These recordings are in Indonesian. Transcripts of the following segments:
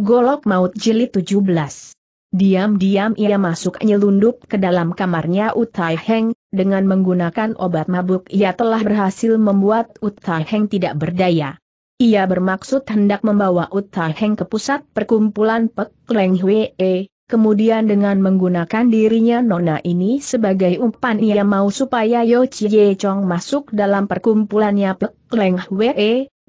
Golok Maut Jilid 17 Diam-diam ia masuk nyelundup ke dalam kamarnya Utai Heng, dengan menggunakan obat mabuk ia telah berhasil membuat Utai Heng tidak berdaya. Ia bermaksud hendak membawa Utai Heng ke pusat perkumpulan Pek Leng Hwe, kemudian dengan menggunakan dirinya Nona ini sebagai umpan ia mau supaya Yo Chie Chong masuk dalam perkumpulannya Pek Leng Hwe,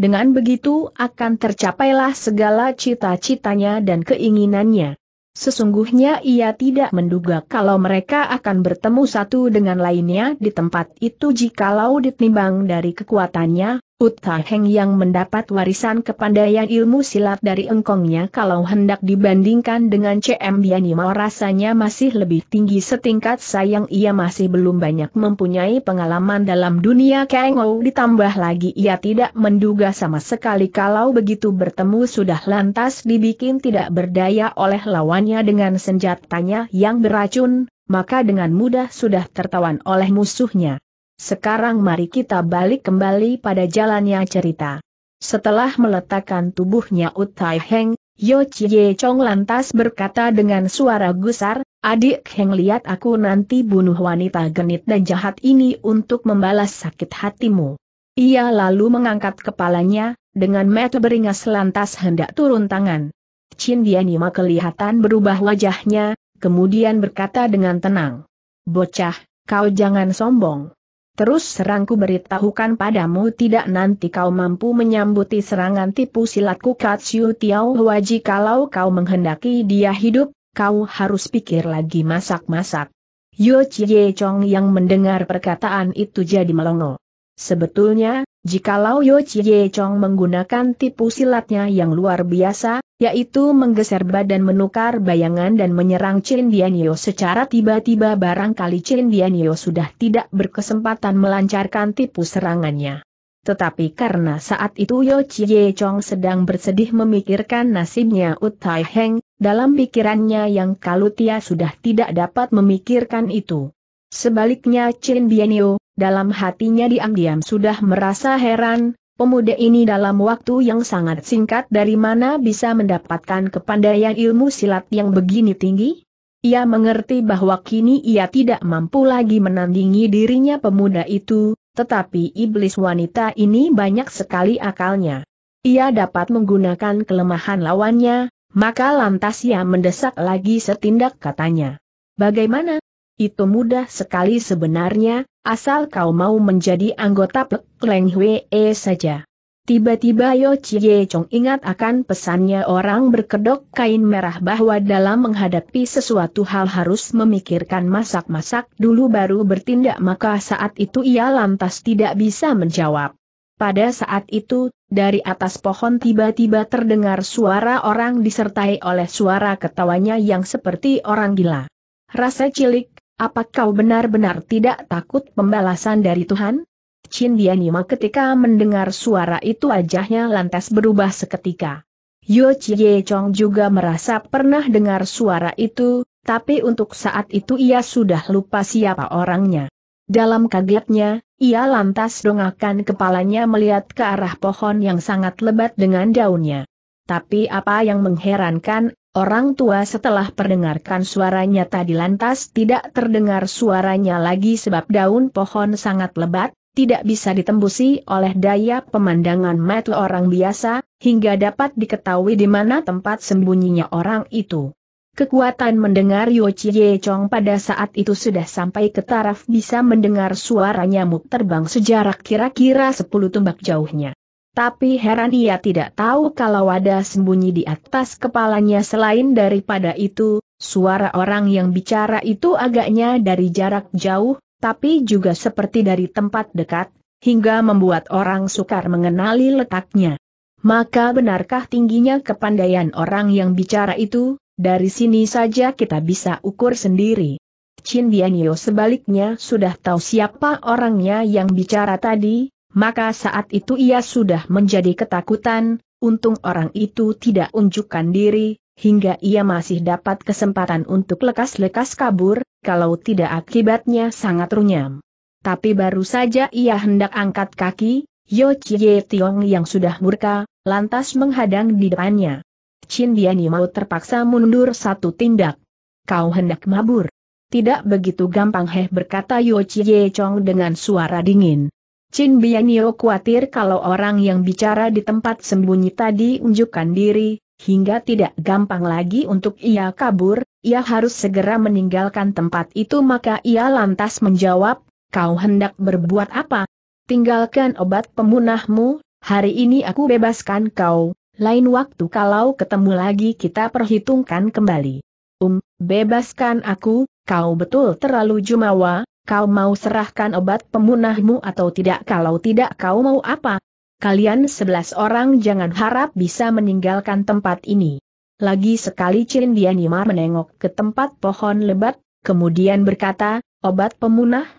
dengan begitu akan tercapailah segala cita-citanya dan keinginannya. Sesungguhnya ia tidak menduga kalau mereka akan bertemu satu dengan lainnya di tempat itu jikalau ditimbang dari kekuatannya, Uta Heng yang mendapat warisan kepandaian ilmu silat dari engkongnya kalau hendak dibandingkan dengan CM Bianima rasanya masih lebih tinggi setingkat sayang ia masih belum banyak mempunyai pengalaman dalam dunia Kengo ditambah lagi ia tidak menduga sama sekali kalau begitu bertemu sudah lantas dibikin tidak berdaya oleh lawannya dengan senjatanya yang beracun, maka dengan mudah sudah tertawan oleh musuhnya. Sekarang mari kita balik kembali pada jalannya cerita. Setelah meletakkan tubuhnya Utai Heng, Yo Chie Chong lantas berkata dengan suara gusar, adik Heng lihat aku nanti bunuh wanita genit dan jahat ini untuk membalas sakit hatimu. Ia lalu mengangkat kepalanya, dengan mata beringas lantas hendak turun tangan. Chin Dianima kelihatan berubah wajahnya, kemudian berkata dengan tenang. Bocah, kau jangan sombong. Terus serangku beritahukan padamu tidak nanti kau mampu menyambuti serangan tipu silatku Katsu Tiao Huaji kalau kau menghendaki dia hidup, kau harus pikir lagi masak-masak. Yo Chie Chong yang mendengar perkataan itu jadi melongo. Sebetulnya, jikalau Yo Chie Chong menggunakan tipu silatnya yang luar biasa, yaitu menggeser badan menukar bayangan dan menyerang Chen Dianyo secara tiba-tiba barangkali Chen Dianyo sudah tidak berkesempatan melancarkan tipu serangannya. Tetapi karena saat itu Yo Chie Chong sedang bersedih memikirkan nasibnya Utai Heng, dalam pikirannya yang kalut ia sudah tidak dapat memikirkan itu. Sebaliknya Chen Dianyo, dalam hatinya diam-diam sudah merasa heran, Pemuda ini dalam waktu yang sangat singkat dari mana bisa mendapatkan kepandaian ilmu silat yang begini tinggi? Ia mengerti bahwa kini ia tidak mampu lagi menandingi dirinya pemuda itu, tetapi iblis wanita ini banyak sekali akalnya. Ia dapat menggunakan kelemahan lawannya, maka lantas ia mendesak lagi setindak katanya. Bagaimana? Itu mudah sekali sebenarnya, Asal kau mau menjadi anggota Pek Leng e saja. Tiba-tiba Yo Chie Chong ingat akan pesannya orang berkedok kain merah bahwa dalam menghadapi sesuatu hal harus memikirkan masak-masak dulu baru bertindak maka saat itu ia lantas tidak bisa menjawab. Pada saat itu, dari atas pohon tiba-tiba terdengar suara orang disertai oleh suara ketawanya yang seperti orang gila. Rasa cilik, apa kau benar-benar tidak takut pembalasan dari Tuhan? Chin Dianima ketika mendengar suara itu wajahnya lantas berubah seketika. Yo Chie Chong juga merasa pernah dengar suara itu, tapi untuk saat itu ia sudah lupa siapa orangnya. Dalam kagetnya, ia lantas dongakan kepalanya melihat ke arah pohon yang sangat lebat dengan daunnya. Tapi apa yang mengherankan Orang tua setelah perdengarkan suaranya tadi lantas tidak terdengar suaranya lagi sebab daun pohon sangat lebat, tidak bisa ditembusi oleh daya pemandangan mata orang biasa, hingga dapat diketahui di mana tempat sembunyinya orang itu. Kekuatan mendengar Yo Chie Chong pada saat itu sudah sampai ke taraf bisa mendengar suaranya nyamuk terbang sejarak kira-kira 10 tumbak jauhnya. Tapi heran ia tidak tahu kalau ada sembunyi di atas kepalanya selain daripada itu, suara orang yang bicara itu agaknya dari jarak jauh, tapi juga seperti dari tempat dekat, hingga membuat orang sukar mengenali letaknya. Maka benarkah tingginya kepandaian orang yang bicara itu, dari sini saja kita bisa ukur sendiri. Chin Dianyo sebaliknya sudah tahu siapa orangnya yang bicara tadi, maka saat itu ia sudah menjadi ketakutan, untung orang itu tidak unjukkan diri, hingga ia masih dapat kesempatan untuk lekas-lekas kabur, kalau tidak akibatnya sangat runyam. Tapi baru saja ia hendak angkat kaki, Yo Chie Tiong yang sudah murka, lantas menghadang di depannya. Chin Dian Yimau terpaksa mundur satu tindak. Kau hendak mabur. Tidak begitu gampang heh berkata Yo Chie Chong dengan suara dingin. Chin Bianio khawatir kalau orang yang bicara di tempat sembunyi tadi unjukkan diri, hingga tidak gampang lagi untuk ia kabur, ia harus segera meninggalkan tempat itu maka ia lantas menjawab, kau hendak berbuat apa? Tinggalkan obat pemunahmu, hari ini aku bebaskan kau, lain waktu kalau ketemu lagi kita perhitungkan kembali. Um, bebaskan aku, kau betul terlalu jumawa, Kau mau serahkan obat pemunahmu atau tidak kalau tidak kau mau apa? Kalian sebelas orang jangan harap bisa meninggalkan tempat ini. Lagi sekali Chin Dianima menengok ke tempat pohon lebat, kemudian berkata, obat pemunah?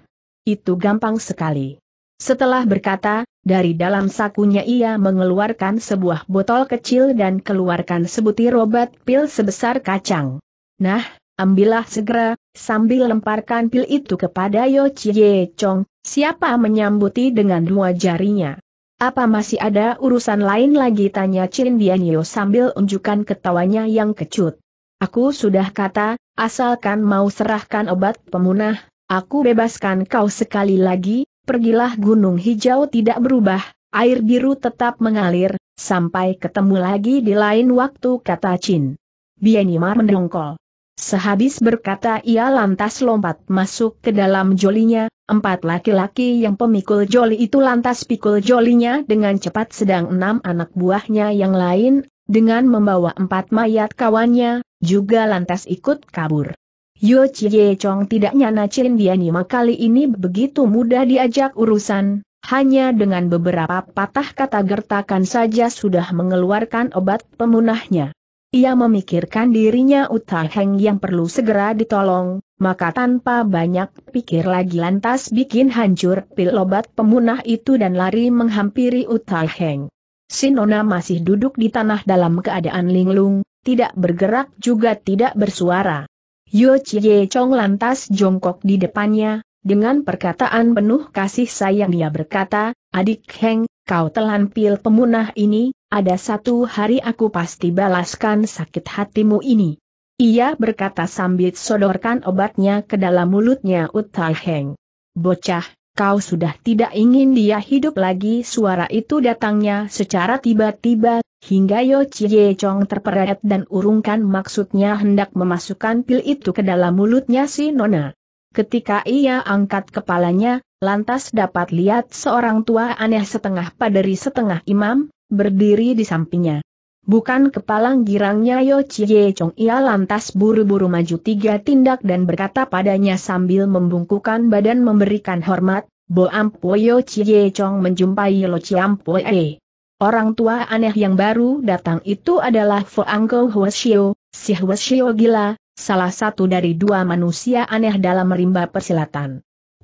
Itu gampang sekali. Setelah berkata, dari dalam sakunya ia mengeluarkan sebuah botol kecil dan keluarkan sebutir obat pil sebesar kacang. Nah, ambillah segera, sambil lemparkan pil itu kepada Yo Chie Chong, siapa menyambuti dengan dua jarinya. Apa masih ada urusan lain lagi tanya Chin Dianyo sambil unjukkan ketawanya yang kecut. Aku sudah kata, asalkan mau serahkan obat pemunah, aku bebaskan kau sekali lagi, pergilah gunung hijau tidak berubah, air biru tetap mengalir, sampai ketemu lagi di lain waktu kata Chin. Bianima mendongkol. Sehabis berkata ia lantas lompat masuk ke dalam jolinya, empat laki-laki yang pemikul joli itu lantas pikul jolinya dengan cepat sedang enam anak buahnya yang lain, dengan membawa empat mayat kawannya, juga lantas ikut kabur. Yo Chie Chong tidak nyana Chin Dianima kali ini begitu mudah diajak urusan, hanya dengan beberapa patah kata gertakan saja sudah mengeluarkan obat pemunahnya. Ia memikirkan dirinya Heng yang perlu segera ditolong, maka tanpa banyak pikir lagi lantas bikin hancur pil obat pemunah itu dan lari menghampiri Heng. Sinona masih duduk di tanah dalam keadaan linglung, tidak bergerak juga tidak bersuara. Yo Chie Chong lantas jongkok di depannya, dengan perkataan penuh kasih sayang dia berkata, Adik Heng, kau telan pil pemunah ini, ada satu hari aku pasti balaskan sakit hatimu ini. Ia berkata sambil sodorkan obatnya ke dalam mulutnya Utai Heng. Bocah, kau sudah tidak ingin dia hidup lagi suara itu datangnya secara tiba-tiba, hingga Yo Chie Chong terperet dan urungkan maksudnya hendak memasukkan pil itu ke dalam mulutnya si Nona. Ketika ia angkat kepalanya, lantas dapat lihat seorang tua aneh setengah paderi setengah imam, berdiri di sampingnya. Bukan kepalang girangnya Yo Chie Chong ia lantas buru-buru maju tiga tindak dan berkata padanya sambil membungkukan badan memberikan hormat, Bo Ampo Yo Chie Chong menjumpai Lo ampo E. Orang tua aneh yang baru datang itu adalah Fo Angko Huashio, si Huashio gila, salah satu dari dua manusia aneh dalam rimba persilatan.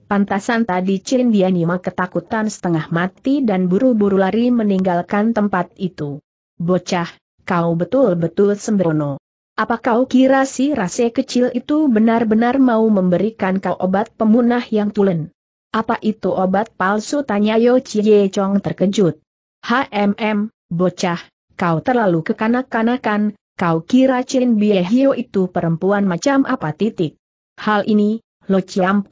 Pantasan tadi Chin Dianima ketakutan setengah mati dan buru-buru lari meninggalkan tempat itu. Bocah, kau betul-betul sembrono. Apa kau kira si rase kecil itu benar-benar mau memberikan kau obat pemunah yang tulen? Apa itu obat palsu? Tanya Yo Chie Chong terkejut. HMM, bocah, kau terlalu kekanak-kanakan, Kau kira Chin Bie itu perempuan macam apa titik? Hal ini, Lo Chiam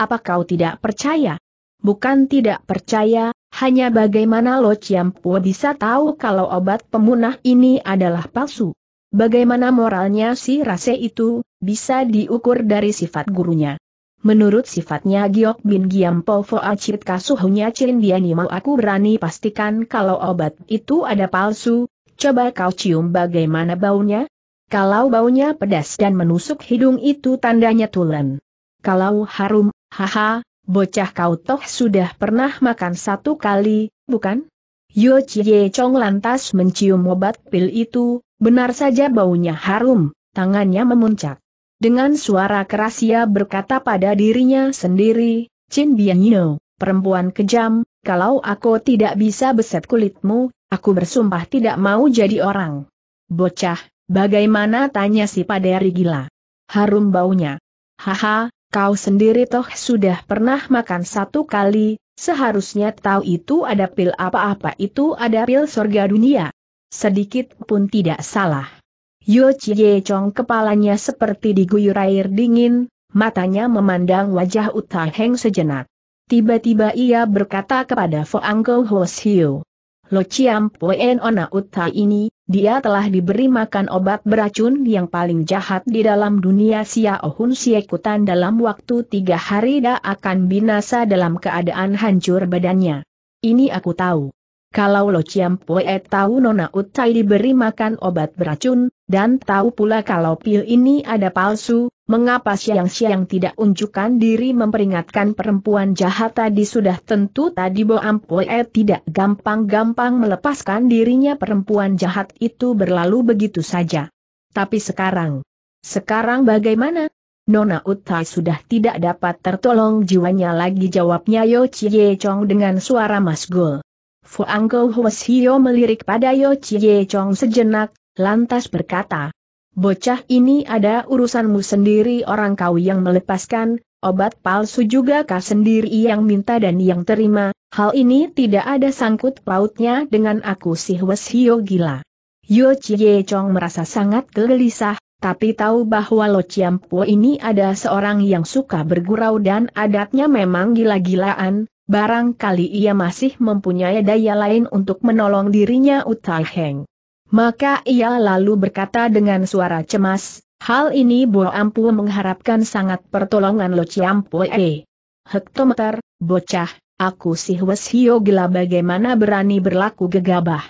Apa kau tidak percaya? Bukan tidak percaya, hanya bagaimana Lo Chiam bisa tahu kalau obat pemunah ini adalah palsu. Bagaimana moralnya si Rase itu, bisa diukur dari sifat gurunya. Menurut sifatnya Giok Bin Giam Po Foa Cit Kasuhunya Chin Mau aku berani pastikan kalau obat itu ada palsu, Coba kau cium bagaimana baunya? Kalau baunya pedas dan menusuk hidung itu tandanya tulen. Kalau harum, haha, bocah kau toh sudah pernah makan satu kali, bukan? Yo Chie Chong lantas mencium obat pil itu, benar saja baunya harum, tangannya memuncak. Dengan suara keras ia berkata pada dirinya sendiri, Chin Yino, perempuan kejam, kalau aku tidak bisa beset kulitmu, aku bersumpah tidak mau jadi orang. Bocah, bagaimana tanya si paderi gila? Harum baunya. Haha, kau sendiri toh sudah pernah makan satu kali, seharusnya tahu itu ada pil apa-apa itu ada pil surga dunia. Sedikit pun tidak salah. Yo Chie Chong kepalanya seperti diguyur air dingin, matanya memandang wajah Utah Heng sejenak. Tiba-tiba ia berkata kepada Foang Kau Hosio. Lo Chiam Puen Ona Uta ini, dia telah diberi makan obat beracun yang paling jahat di dalam dunia Sia Siaohun Siekutan dalam waktu tiga hari dia akan binasa dalam keadaan hancur badannya. Ini aku tahu. Kalau Lo Chiam Pue tahu Nona Utai diberi makan obat beracun, dan tahu pula kalau pil ini ada palsu, mengapa siang-siang tidak unjukkan diri memperingatkan perempuan jahat tadi sudah tentu tadi Bo Ampue eh, tidak gampang-gampang melepaskan dirinya perempuan jahat itu berlalu begitu saja. Tapi sekarang, sekarang bagaimana? Nona Utai sudah tidak dapat tertolong jiwanya lagi jawabnya Yo Chie Chong dengan suara masgul. Fuangko hio melirik pada Yo Chie Chong sejenak, lantas berkata, Bocah ini ada urusanmu sendiri orang kau yang melepaskan, obat palsu juga kau sendiri yang minta dan yang terima, hal ini tidak ada sangkut pautnya dengan aku si Hwes Hio gila. Yo Chie Chong merasa sangat gelisah, tapi tahu bahwa Lo Chiampo ini ada seorang yang suka bergurau dan adatnya memang gila-gilaan, barangkali ia masih mempunyai daya lain untuk menolong dirinya Utah Heng. Maka ia lalu berkata dengan suara cemas, Hal ini Bo Ampu mengharapkan sangat pertolongan Lo Ciampoe. Hektometer, bocah, aku si Wes gila bagaimana berani berlaku gegabah.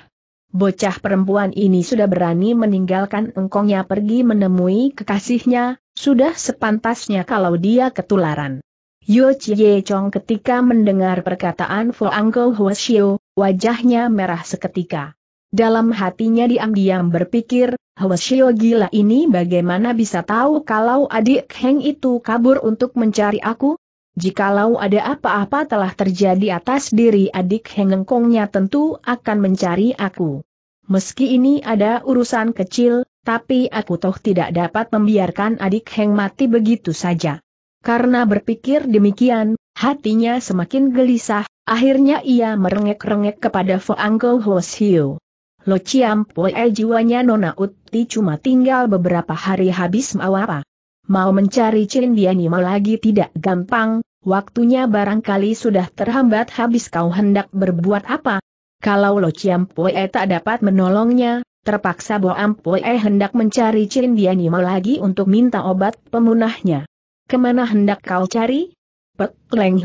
Bocah perempuan ini sudah berani meninggalkan engkongnya pergi menemui kekasihnya, sudah sepantasnya kalau dia ketularan. Yo Chie Chong ketika mendengar perkataan Fo Angko Hwasio, wajahnya merah seketika. Dalam hatinya diam-diam berpikir, Hwasyo gila ini bagaimana bisa tahu kalau adik Heng itu kabur untuk mencari aku? Jikalau ada apa-apa telah terjadi atas diri adik Heng Engkongnya tentu akan mencari aku. Meski ini ada urusan kecil, tapi aku toh tidak dapat membiarkan adik Heng mati begitu saja. Karena berpikir demikian, hatinya semakin gelisah, akhirnya ia merengek-rengek kepada Foangko Hwasyo. Lo Chiam Poe jiwanya Nona Uti cuma tinggal beberapa hari habis mau apa. Mau mencari Chin Dianima lagi tidak gampang, waktunya barangkali sudah terhambat habis kau hendak berbuat apa. Kalau Lo Chiam Poe tak dapat menolongnya, Terpaksa Bo Ampue hendak mencari Chin Dianima lagi untuk minta obat pemunahnya. Kemana hendak kau cari? Pek Leng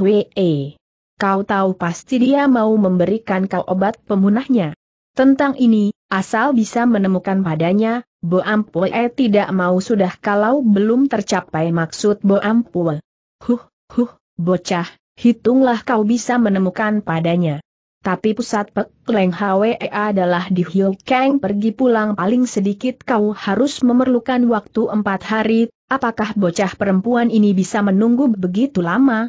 Kau tahu pasti dia mau memberikan kau obat pemunahnya. Tentang ini, asal bisa menemukan padanya, Bo Ampue tidak mau sudah kalau belum tercapai maksud Bo Ampue. Huh, huh, bocah, hitunglah kau bisa menemukan padanya. Tapi pusat Pek Leng Hwe adalah di Hiu Kang pergi pulang paling sedikit kau harus memerlukan waktu empat hari, apakah bocah perempuan ini bisa menunggu begitu lama?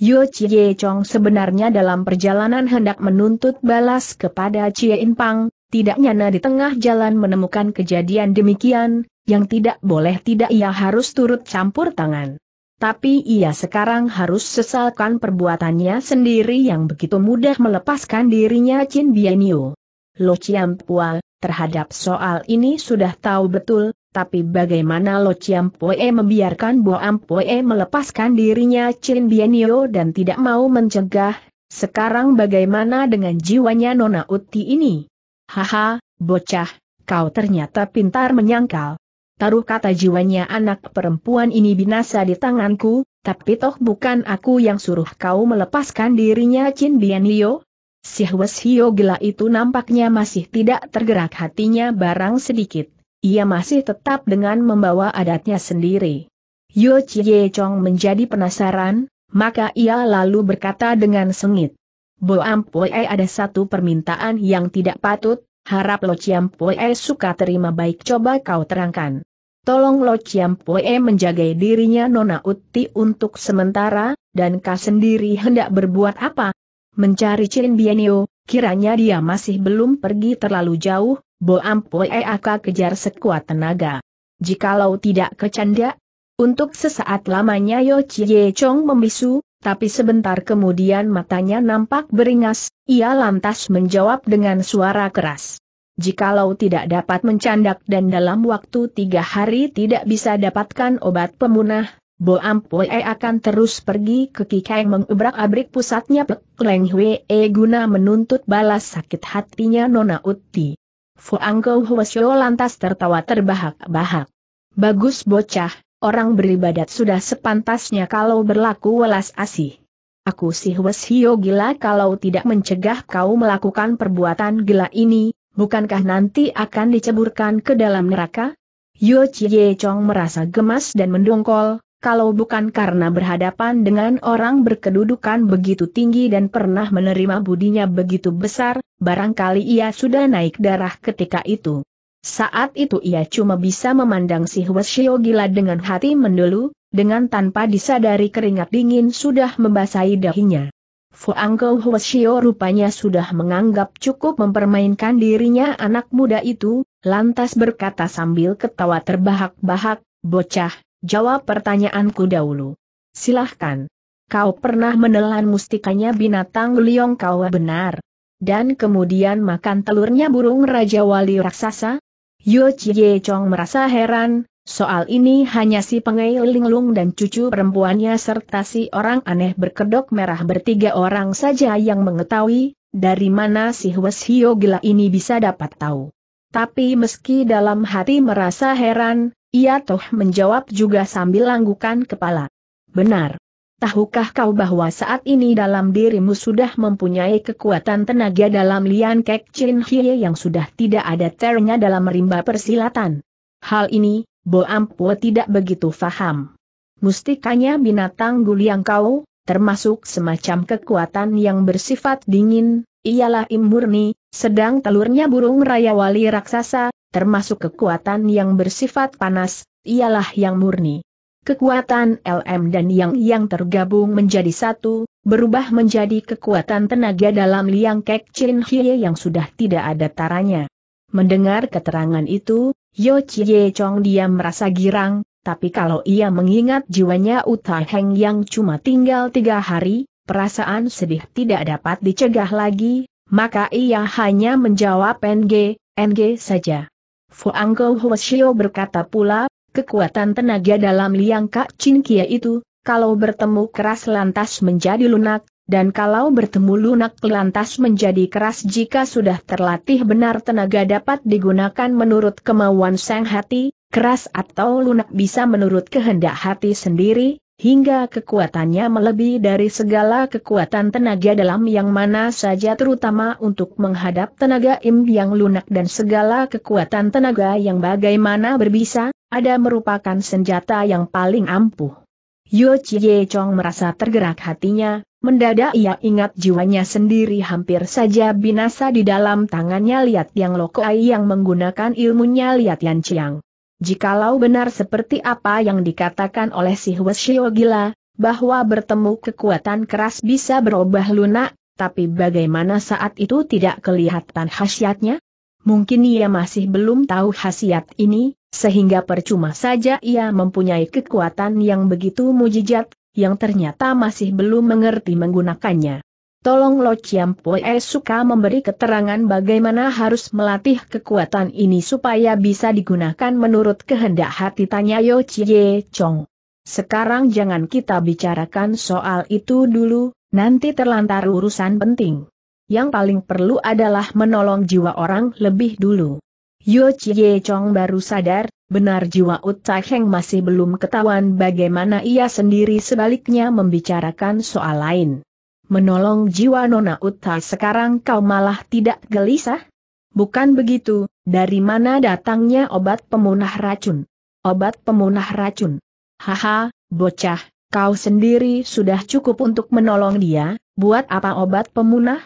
Yo Chie Chong sebenarnya dalam perjalanan hendak menuntut balas kepada Chie In Pang, tidak nyana di tengah jalan menemukan kejadian demikian, yang tidak boleh tidak ia harus turut campur tangan. Tapi ia sekarang harus sesalkan perbuatannya sendiri yang begitu mudah melepaskan dirinya Chin Bianyu. Lo Chiam Pua, terhadap soal ini sudah tahu betul, tapi bagaimana Lo Chiam Poe membiarkan Bo Am Poe melepaskan dirinya Chin Bienio dan tidak mau mencegah, sekarang bagaimana dengan jiwanya Nona Uti ini? Haha, bocah, kau ternyata pintar menyangkal. Taruh kata jiwanya anak perempuan ini binasa di tanganku, tapi toh bukan aku yang suruh kau melepaskan dirinya Chin Bianio. Si Hwes Hio gila itu nampaknya masih tidak tergerak hatinya barang sedikit ia masih tetap dengan membawa adatnya sendiri. Yo Chie Chong menjadi penasaran, maka ia lalu berkata dengan sengit. Bo Ampue ada satu permintaan yang tidak patut, harap Lo Chiam Pue suka terima baik coba kau terangkan. Tolong Lo Chiam Pue menjaga dirinya Nona Uti untuk sementara, dan kau sendiri hendak berbuat apa? Mencari Chin Bienio, kiranya dia masih belum pergi terlalu jauh, Bo E akan kejar sekuat tenaga. Jikalau tidak kecanda, untuk sesaat lamanya Yo Chie Chong membisu, tapi sebentar kemudian matanya nampak beringas, ia lantas menjawab dengan suara keras. Jikalau tidak dapat mencandak dan dalam waktu tiga hari tidak bisa dapatkan obat pemunah, Bo E akan terus pergi ke Kikai mengubrak-abrik pusatnya Pek Leng Hwe e guna menuntut balas sakit hatinya Nona Uti. Fuangkou Huasyo lantas tertawa terbahak-bahak. Bagus bocah, orang beribadat sudah sepantasnya kalau berlaku welas asih. Aku si Huasyo gila kalau tidak mencegah kau melakukan perbuatan gila ini, bukankah nanti akan diceburkan ke dalam neraka? Yo Chie Chong merasa gemas dan mendongkol, kalau bukan karena berhadapan dengan orang berkedudukan begitu tinggi dan pernah menerima budinya begitu besar, barangkali ia sudah naik darah ketika itu. Saat itu ia cuma bisa memandang si Hwasyo gila dengan hati mendelu, dengan tanpa disadari keringat dingin sudah membasahi dahinya. Fu Fuangko Hwasyo rupanya sudah menganggap cukup mempermainkan dirinya anak muda itu, lantas berkata sambil ketawa terbahak-bahak, bocah, Jawab pertanyaanku dahulu. Silahkan. Kau pernah menelan mustikanya binatang liong kau benar. Dan kemudian makan telurnya burung Raja Wali Raksasa? Yo Chie Chong merasa heran, soal ini hanya si pengei linglung dan cucu perempuannya serta si orang aneh berkedok merah bertiga orang saja yang mengetahui, dari mana si Hwes Hio gila ini bisa dapat tahu. Tapi meski dalam hati merasa heran, ia toh menjawab juga sambil langgukan kepala. Benar. Tahukah kau bahwa saat ini dalam dirimu sudah mempunyai kekuatan tenaga dalam Lian Kek Chin Hie yang sudah tidak ada ternya dalam rimba persilatan? Hal ini, Bo Ampo tidak begitu faham. Mustikanya binatang guliang kau, termasuk semacam kekuatan yang bersifat dingin, ialah Imurni, sedang telurnya burung raya wali raksasa, termasuk kekuatan yang bersifat panas, ialah yang murni. Kekuatan LM dan yang yang tergabung menjadi satu, berubah menjadi kekuatan tenaga dalam liang kek Chin Hye yang sudah tidak ada taranya. Mendengar keterangan itu, Yo Chie Chong dia merasa girang, tapi kalau ia mengingat jiwanya Uta Heng yang cuma tinggal tiga hari, perasaan sedih tidak dapat dicegah lagi, maka ia hanya menjawab NG, NG saja. Fuangko Huashio berkata pula, kekuatan tenaga dalam liang Kak Chin Kia itu, kalau bertemu keras lantas menjadi lunak, dan kalau bertemu lunak lantas menjadi keras jika sudah terlatih benar tenaga dapat digunakan menurut kemauan sang hati, keras atau lunak bisa menurut kehendak hati sendiri, hingga kekuatannya melebihi dari segala kekuatan tenaga dalam yang mana saja terutama untuk menghadap tenaga im yang lunak dan segala kekuatan tenaga yang bagaimana berbisa, ada merupakan senjata yang paling ampuh. Yu Chie Chong merasa tergerak hatinya, mendadak ia ingat jiwanya sendiri hampir saja binasa di dalam tangannya Liat Yang Lokoai yang menggunakan ilmunya Liat yang Ciang. Jikalau benar seperti apa yang dikatakan oleh si Hueshio Gila, bahwa bertemu kekuatan keras bisa berubah lunak, tapi bagaimana saat itu tidak kelihatan khasiatnya? Mungkin ia masih belum tahu khasiat ini, sehingga percuma saja ia mempunyai kekuatan yang begitu mujijat, yang ternyata masih belum mengerti menggunakannya. Tolong Lo Chiam Pue suka memberi keterangan bagaimana harus melatih kekuatan ini supaya bisa digunakan menurut kehendak hati tanya Yo Chie Chong. Sekarang jangan kita bicarakan soal itu dulu, nanti terlantar urusan penting. Yang paling perlu adalah menolong jiwa orang lebih dulu. Yo Chie Chong baru sadar, benar jiwa Uta Heng masih belum ketahuan bagaimana ia sendiri sebaliknya membicarakan soal lain menolong jiwa Nona Uta sekarang kau malah tidak gelisah? Bukan begitu, dari mana datangnya obat pemunah racun? Obat pemunah racun. Haha, bocah, kau sendiri sudah cukup untuk menolong dia, buat apa obat pemunah?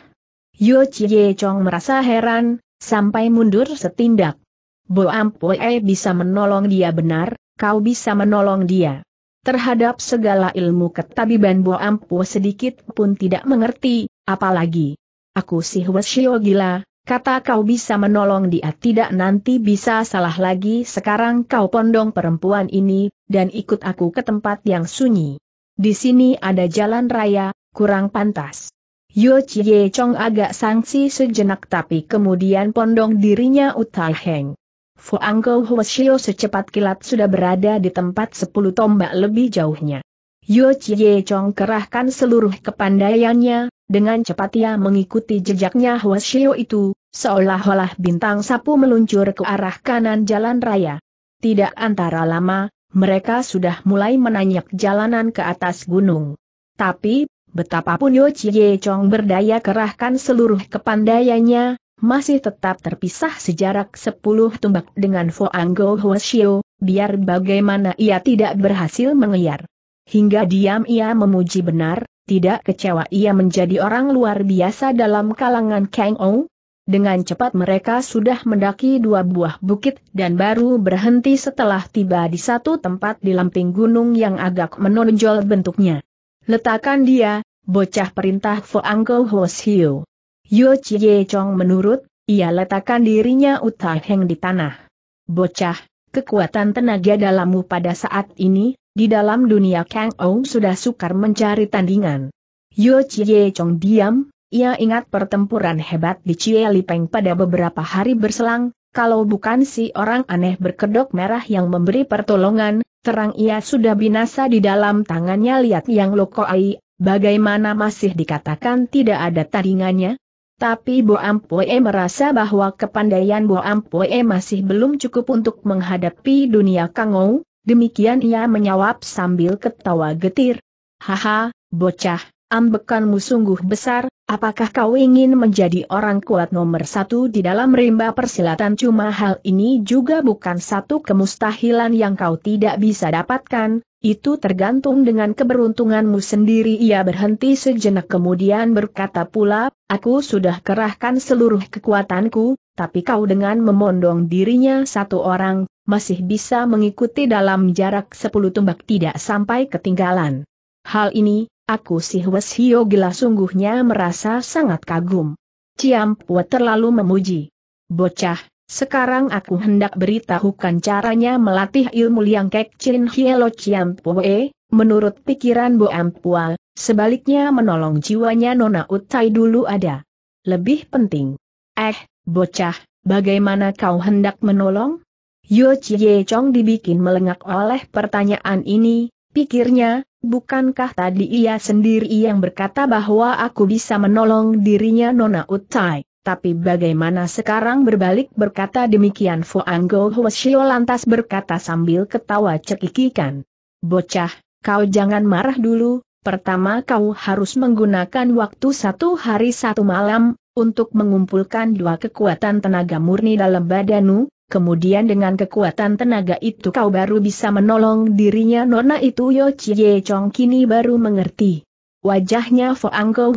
Yo Chie Chong merasa heran, sampai mundur setindak. Bo Ampoe bisa menolong dia benar, kau bisa menolong dia. Terhadap segala ilmu ketabiban Bo Ampu sedikit pun tidak mengerti, apalagi. Aku si Hwasyo gila, kata kau bisa menolong dia tidak nanti bisa salah lagi sekarang kau pondong perempuan ini, dan ikut aku ke tempat yang sunyi. Di sini ada jalan raya, kurang pantas. Yo Chie Chong agak sangsi sejenak tapi kemudian pondong dirinya Utai Heng. Fu Fuangkou Huashio secepat kilat sudah berada di tempat sepuluh tombak lebih jauhnya. Yo Chie Chong kerahkan seluruh kepandaiannya, dengan cepat ia mengikuti jejaknya Huashio itu, seolah-olah bintang sapu meluncur ke arah kanan jalan raya. Tidak antara lama, mereka sudah mulai menanyak jalanan ke atas gunung. Tapi, betapapun Yo Chie Chong berdaya kerahkan seluruh kepandaiannya, masih tetap terpisah sejarak sepuluh tumbak dengan Fo Anggo Shio, biar bagaimana ia tidak berhasil mengeliar. Hingga diam ia memuji benar, tidak kecewa ia menjadi orang luar biasa dalam kalangan Kang Ong. Dengan cepat mereka sudah mendaki dua buah bukit dan baru berhenti setelah tiba di satu tempat di lamping gunung yang agak menonjol bentuknya. Letakkan dia, bocah perintah Fo Anggo Hwashiu. Yo Chie Chong menurut, ia letakkan dirinya Uta Heng di tanah. Bocah, kekuatan tenaga dalammu pada saat ini, di dalam dunia Kang Ong sudah sukar mencari tandingan. Yo Chie Chong diam, ia ingat pertempuran hebat di Chie Lipeng pada beberapa hari berselang, kalau bukan si orang aneh berkedok merah yang memberi pertolongan, terang ia sudah binasa di dalam tangannya lihat yang Loko Ai, bagaimana masih dikatakan tidak ada tandingannya? Tapi Bo Ampoe merasa bahwa kepandaian Bo Ampoe masih belum cukup untuk menghadapi dunia Kangou, demikian ia menyawab sambil ketawa getir. Haha, bocah, ambekanmu sungguh besar, apakah kau ingin menjadi orang kuat nomor satu di dalam rimba persilatan cuma hal ini juga bukan satu kemustahilan yang kau tidak bisa dapatkan, itu tergantung dengan keberuntunganmu sendiri ia berhenti sejenak kemudian berkata pula, aku sudah kerahkan seluruh kekuatanku, tapi kau dengan memondong dirinya satu orang, masih bisa mengikuti dalam jarak sepuluh tumbak tidak sampai ketinggalan. Hal ini, aku si Hwes Hio Gila sungguhnya merasa sangat kagum. Ciampu terlalu memuji. Bocah, sekarang aku hendak beritahukan caranya melatih ilmu liang kek chin hielo chiam pue, menurut pikiran Bo Ampual, sebaliknya menolong jiwanya Nona Utai dulu ada. Lebih penting. Eh, bocah, bagaimana kau hendak menolong? Yo Chie Chong dibikin melengak oleh pertanyaan ini, pikirnya, bukankah tadi ia sendiri yang berkata bahwa aku bisa menolong dirinya Nona Utai? Tapi bagaimana sekarang berbalik berkata demikian Foang Go lantas berkata sambil ketawa cekikikan. Bocah, kau jangan marah dulu, pertama kau harus menggunakan waktu satu hari satu malam, untuk mengumpulkan dua kekuatan tenaga murni dalam badanmu, kemudian dengan kekuatan tenaga itu kau baru bisa menolong dirinya nona itu Yo Chie Chong kini baru mengerti. Wajahnya Foang Go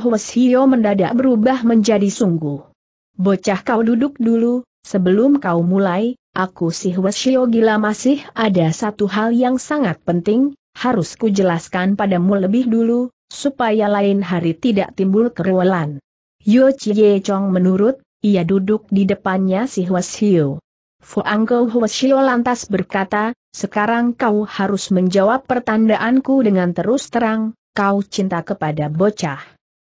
mendadak berubah menjadi sungguh Bocah kau duduk dulu, sebelum kau mulai, aku si Wesio gila masih ada satu hal yang sangat penting, harus ku jelaskan padamu lebih dulu, supaya lain hari tidak timbul keruwelan. Yo Chie Chong menurut, ia duduk di depannya si Fu Fuangko Wesio lantas berkata, sekarang kau harus menjawab pertandaanku dengan terus terang, kau cinta kepada bocah.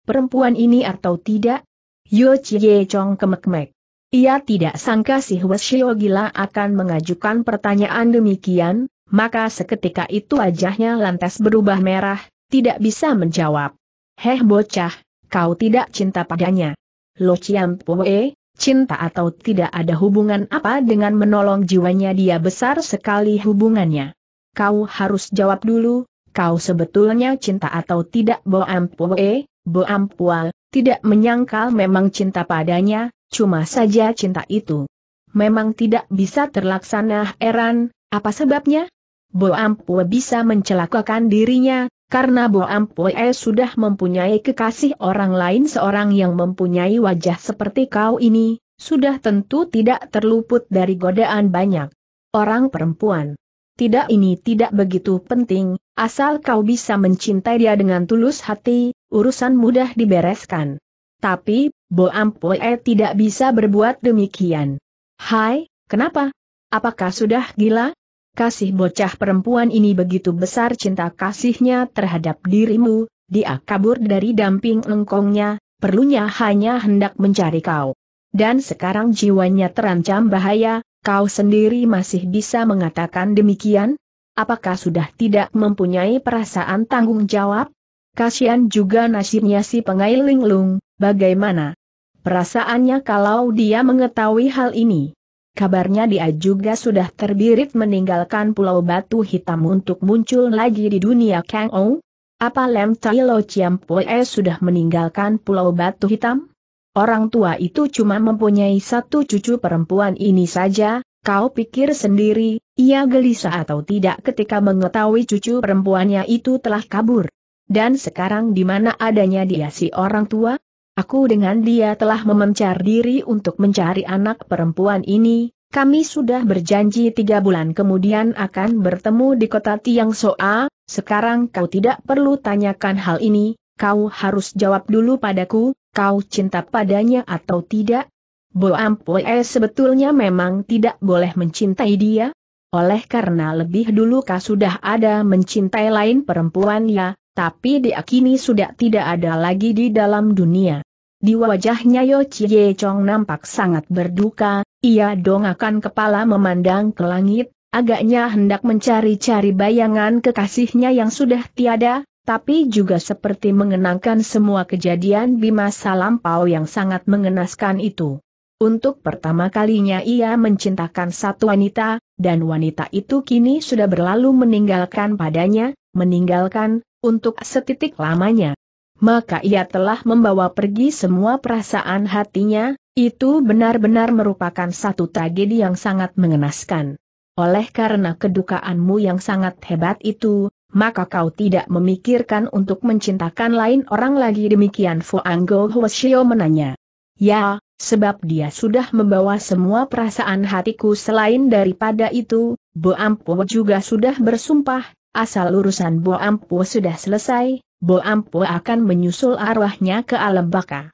Perempuan ini atau tidak, Yo Chie Chong kemek-mek. Ia tidak sangka si Huashio gila akan mengajukan pertanyaan demikian, maka seketika itu wajahnya lantas berubah merah, tidak bisa menjawab. Heh bocah, kau tidak cinta padanya. Lo Chiam Pue, cinta atau tidak ada hubungan apa dengan menolong jiwanya dia besar sekali hubungannya. Kau harus jawab dulu, kau sebetulnya cinta atau tidak Boam Pue, Boam Pual, tidak menyangkal memang cinta padanya, cuma saja cinta itu memang tidak bisa terlaksana heran, apa sebabnya? Bo Ampue bisa mencelakakan dirinya, karena Bo Ampue sudah mempunyai kekasih orang lain seorang yang mempunyai wajah seperti kau ini, sudah tentu tidak terluput dari godaan banyak orang perempuan. Tidak ini tidak begitu penting, asal kau bisa mencintai dia dengan tulus hati, urusan mudah dibereskan. Tapi, Bo Ampoe tidak bisa berbuat demikian. Hai, kenapa? Apakah sudah gila? Kasih bocah perempuan ini begitu besar cinta kasihnya terhadap dirimu, dia kabur dari damping engkongnya, perlunya hanya hendak mencari kau. Dan sekarang jiwanya terancam bahaya, kau sendiri masih bisa mengatakan demikian? Apakah sudah tidak mempunyai perasaan tanggung jawab? Kasian juga nasibnya si pengailing lung, bagaimana? Perasaannya kalau dia mengetahui hal ini. Kabarnya dia juga sudah terbirit meninggalkan Pulau Batu Hitam untuk muncul lagi di dunia Kang Ong. Apa Lem Tai Lo Chiam Poe sudah meninggalkan Pulau Batu Hitam? Orang tua itu cuma mempunyai satu cucu perempuan ini saja, kau pikir sendiri, ia gelisah atau tidak ketika mengetahui cucu perempuannya itu telah kabur. Dan sekarang di mana adanya dia si orang tua? Aku dengan dia telah memencar diri untuk mencari anak perempuan ini, kami sudah berjanji tiga bulan kemudian akan bertemu di kota Tiang Soa, sekarang kau tidak perlu tanyakan hal ini, kau harus jawab dulu padaku, kau cinta padanya atau tidak? Bo Ampoe sebetulnya memang tidak boleh mencintai dia, oleh karena lebih dulu kau sudah ada mencintai lain perempuan ya, tapi dia kini sudah tidak ada lagi di dalam dunia. Di wajahnya Yo Chie Chong nampak sangat berduka, ia dongakan kepala memandang ke langit, agaknya hendak mencari-cari bayangan kekasihnya yang sudah tiada, tapi juga seperti mengenangkan semua kejadian di masa lampau yang sangat mengenaskan itu. Untuk pertama kalinya ia mencintakan satu wanita, dan wanita itu kini sudah berlalu meninggalkan padanya, meninggalkan, untuk setitik lamanya. Maka ia telah membawa pergi semua perasaan hatinya, itu benar-benar merupakan satu tragedi yang sangat mengenaskan. Oleh karena kedukaanmu yang sangat hebat itu, maka kau tidak memikirkan untuk mencintakan lain orang lagi demikian Fuanggo Huashio menanya. Ya, sebab dia sudah membawa semua perasaan hatiku selain daripada itu, Bo Ampo juga sudah bersumpah, Asal urusan Bo Ampu sudah selesai, Bo Ampu akan menyusul arwahnya ke alam baka.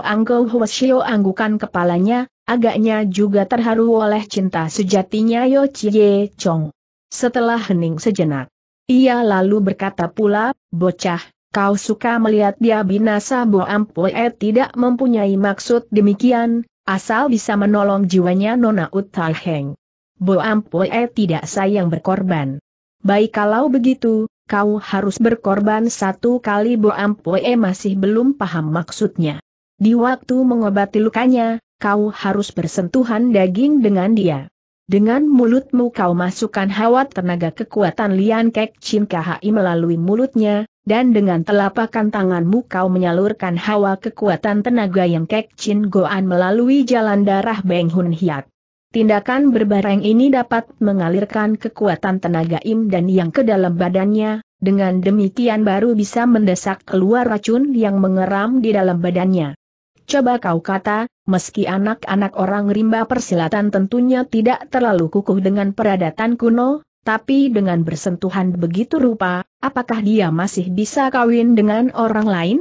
Anggo Huashio anggukan kepalanya, agaknya juga terharu oleh cinta sejatinya Yo Chie Chong. Setelah hening sejenak, ia lalu berkata pula, bocah, kau suka melihat dia binasa Bo Ampo e eh, tidak mempunyai maksud demikian, asal bisa menolong jiwanya Nona Utalheng. Bo Ampo e eh, tidak sayang berkorban. Baik kalau begitu, kau harus berkorban satu kali Bo Ampue masih belum paham maksudnya. Di waktu mengobati lukanya, kau harus bersentuhan daging dengan dia. Dengan mulutmu kau masukkan hawa tenaga kekuatan Lian Kek Chin KHI melalui mulutnya, dan dengan telapakan tanganmu kau menyalurkan hawa kekuatan tenaga yang Kek Chin Goan melalui jalan darah Beng Hun Hiat. Tindakan berbareng ini dapat mengalirkan kekuatan tenaga im dan yang ke dalam badannya, dengan demikian baru bisa mendesak keluar racun yang mengeram di dalam badannya. Coba kau kata, meski anak-anak orang rimba persilatan tentunya tidak terlalu kukuh dengan peradatan kuno, tapi dengan bersentuhan begitu rupa, apakah dia masih bisa kawin dengan orang lain?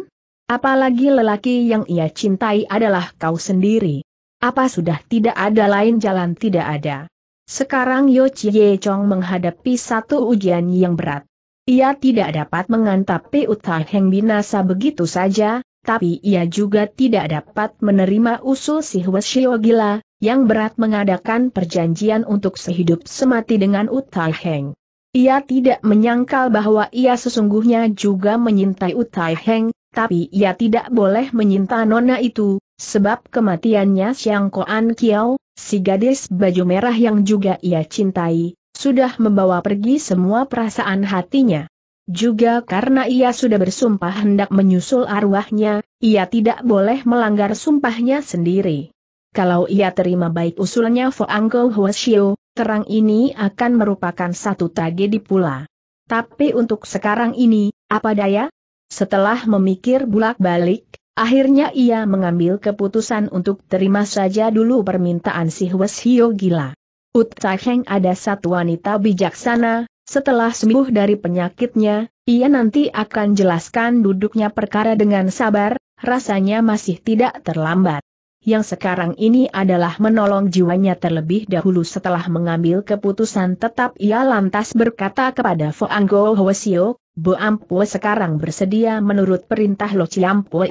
Apalagi lelaki yang ia cintai adalah kau sendiri. Apa sudah tidak ada lain jalan tidak ada? Sekarang Yo Chie Chong menghadapi satu ujian yang berat. Ia tidak dapat mengantapi Utah Heng binasa begitu saja, tapi ia juga tidak dapat menerima usul si Hweshio Gila, yang berat mengadakan perjanjian untuk sehidup semati dengan Utah Heng. Ia tidak menyangkal bahwa ia sesungguhnya juga menyintai Utah Heng, tapi ia tidak boleh menyinta nona itu, Sebab kematiannya Siang Koan Kiao, si gadis baju merah yang juga ia cintai, sudah membawa pergi semua perasaan hatinya. Juga karena ia sudah bersumpah hendak menyusul arwahnya, ia tidak boleh melanggar sumpahnya sendiri. Kalau ia terima baik usulannya Foangko Huashio, terang ini akan merupakan satu tragedi pula. Tapi untuk sekarang ini, apa daya? Setelah memikir bulak-balik, Akhirnya ia mengambil keputusan untuk terima saja dulu permintaan si Hwes Hio Gila. Ut Heng ada satu wanita bijaksana, setelah sembuh dari penyakitnya, ia nanti akan jelaskan duduknya perkara dengan sabar, rasanya masih tidak terlambat. Yang sekarang ini adalah menolong jiwanya terlebih dahulu setelah mengambil keputusan tetap ia lantas berkata kepada Foang Go Hwesio, Bu Ampue sekarang bersedia menurut perintah Lo Ciampue.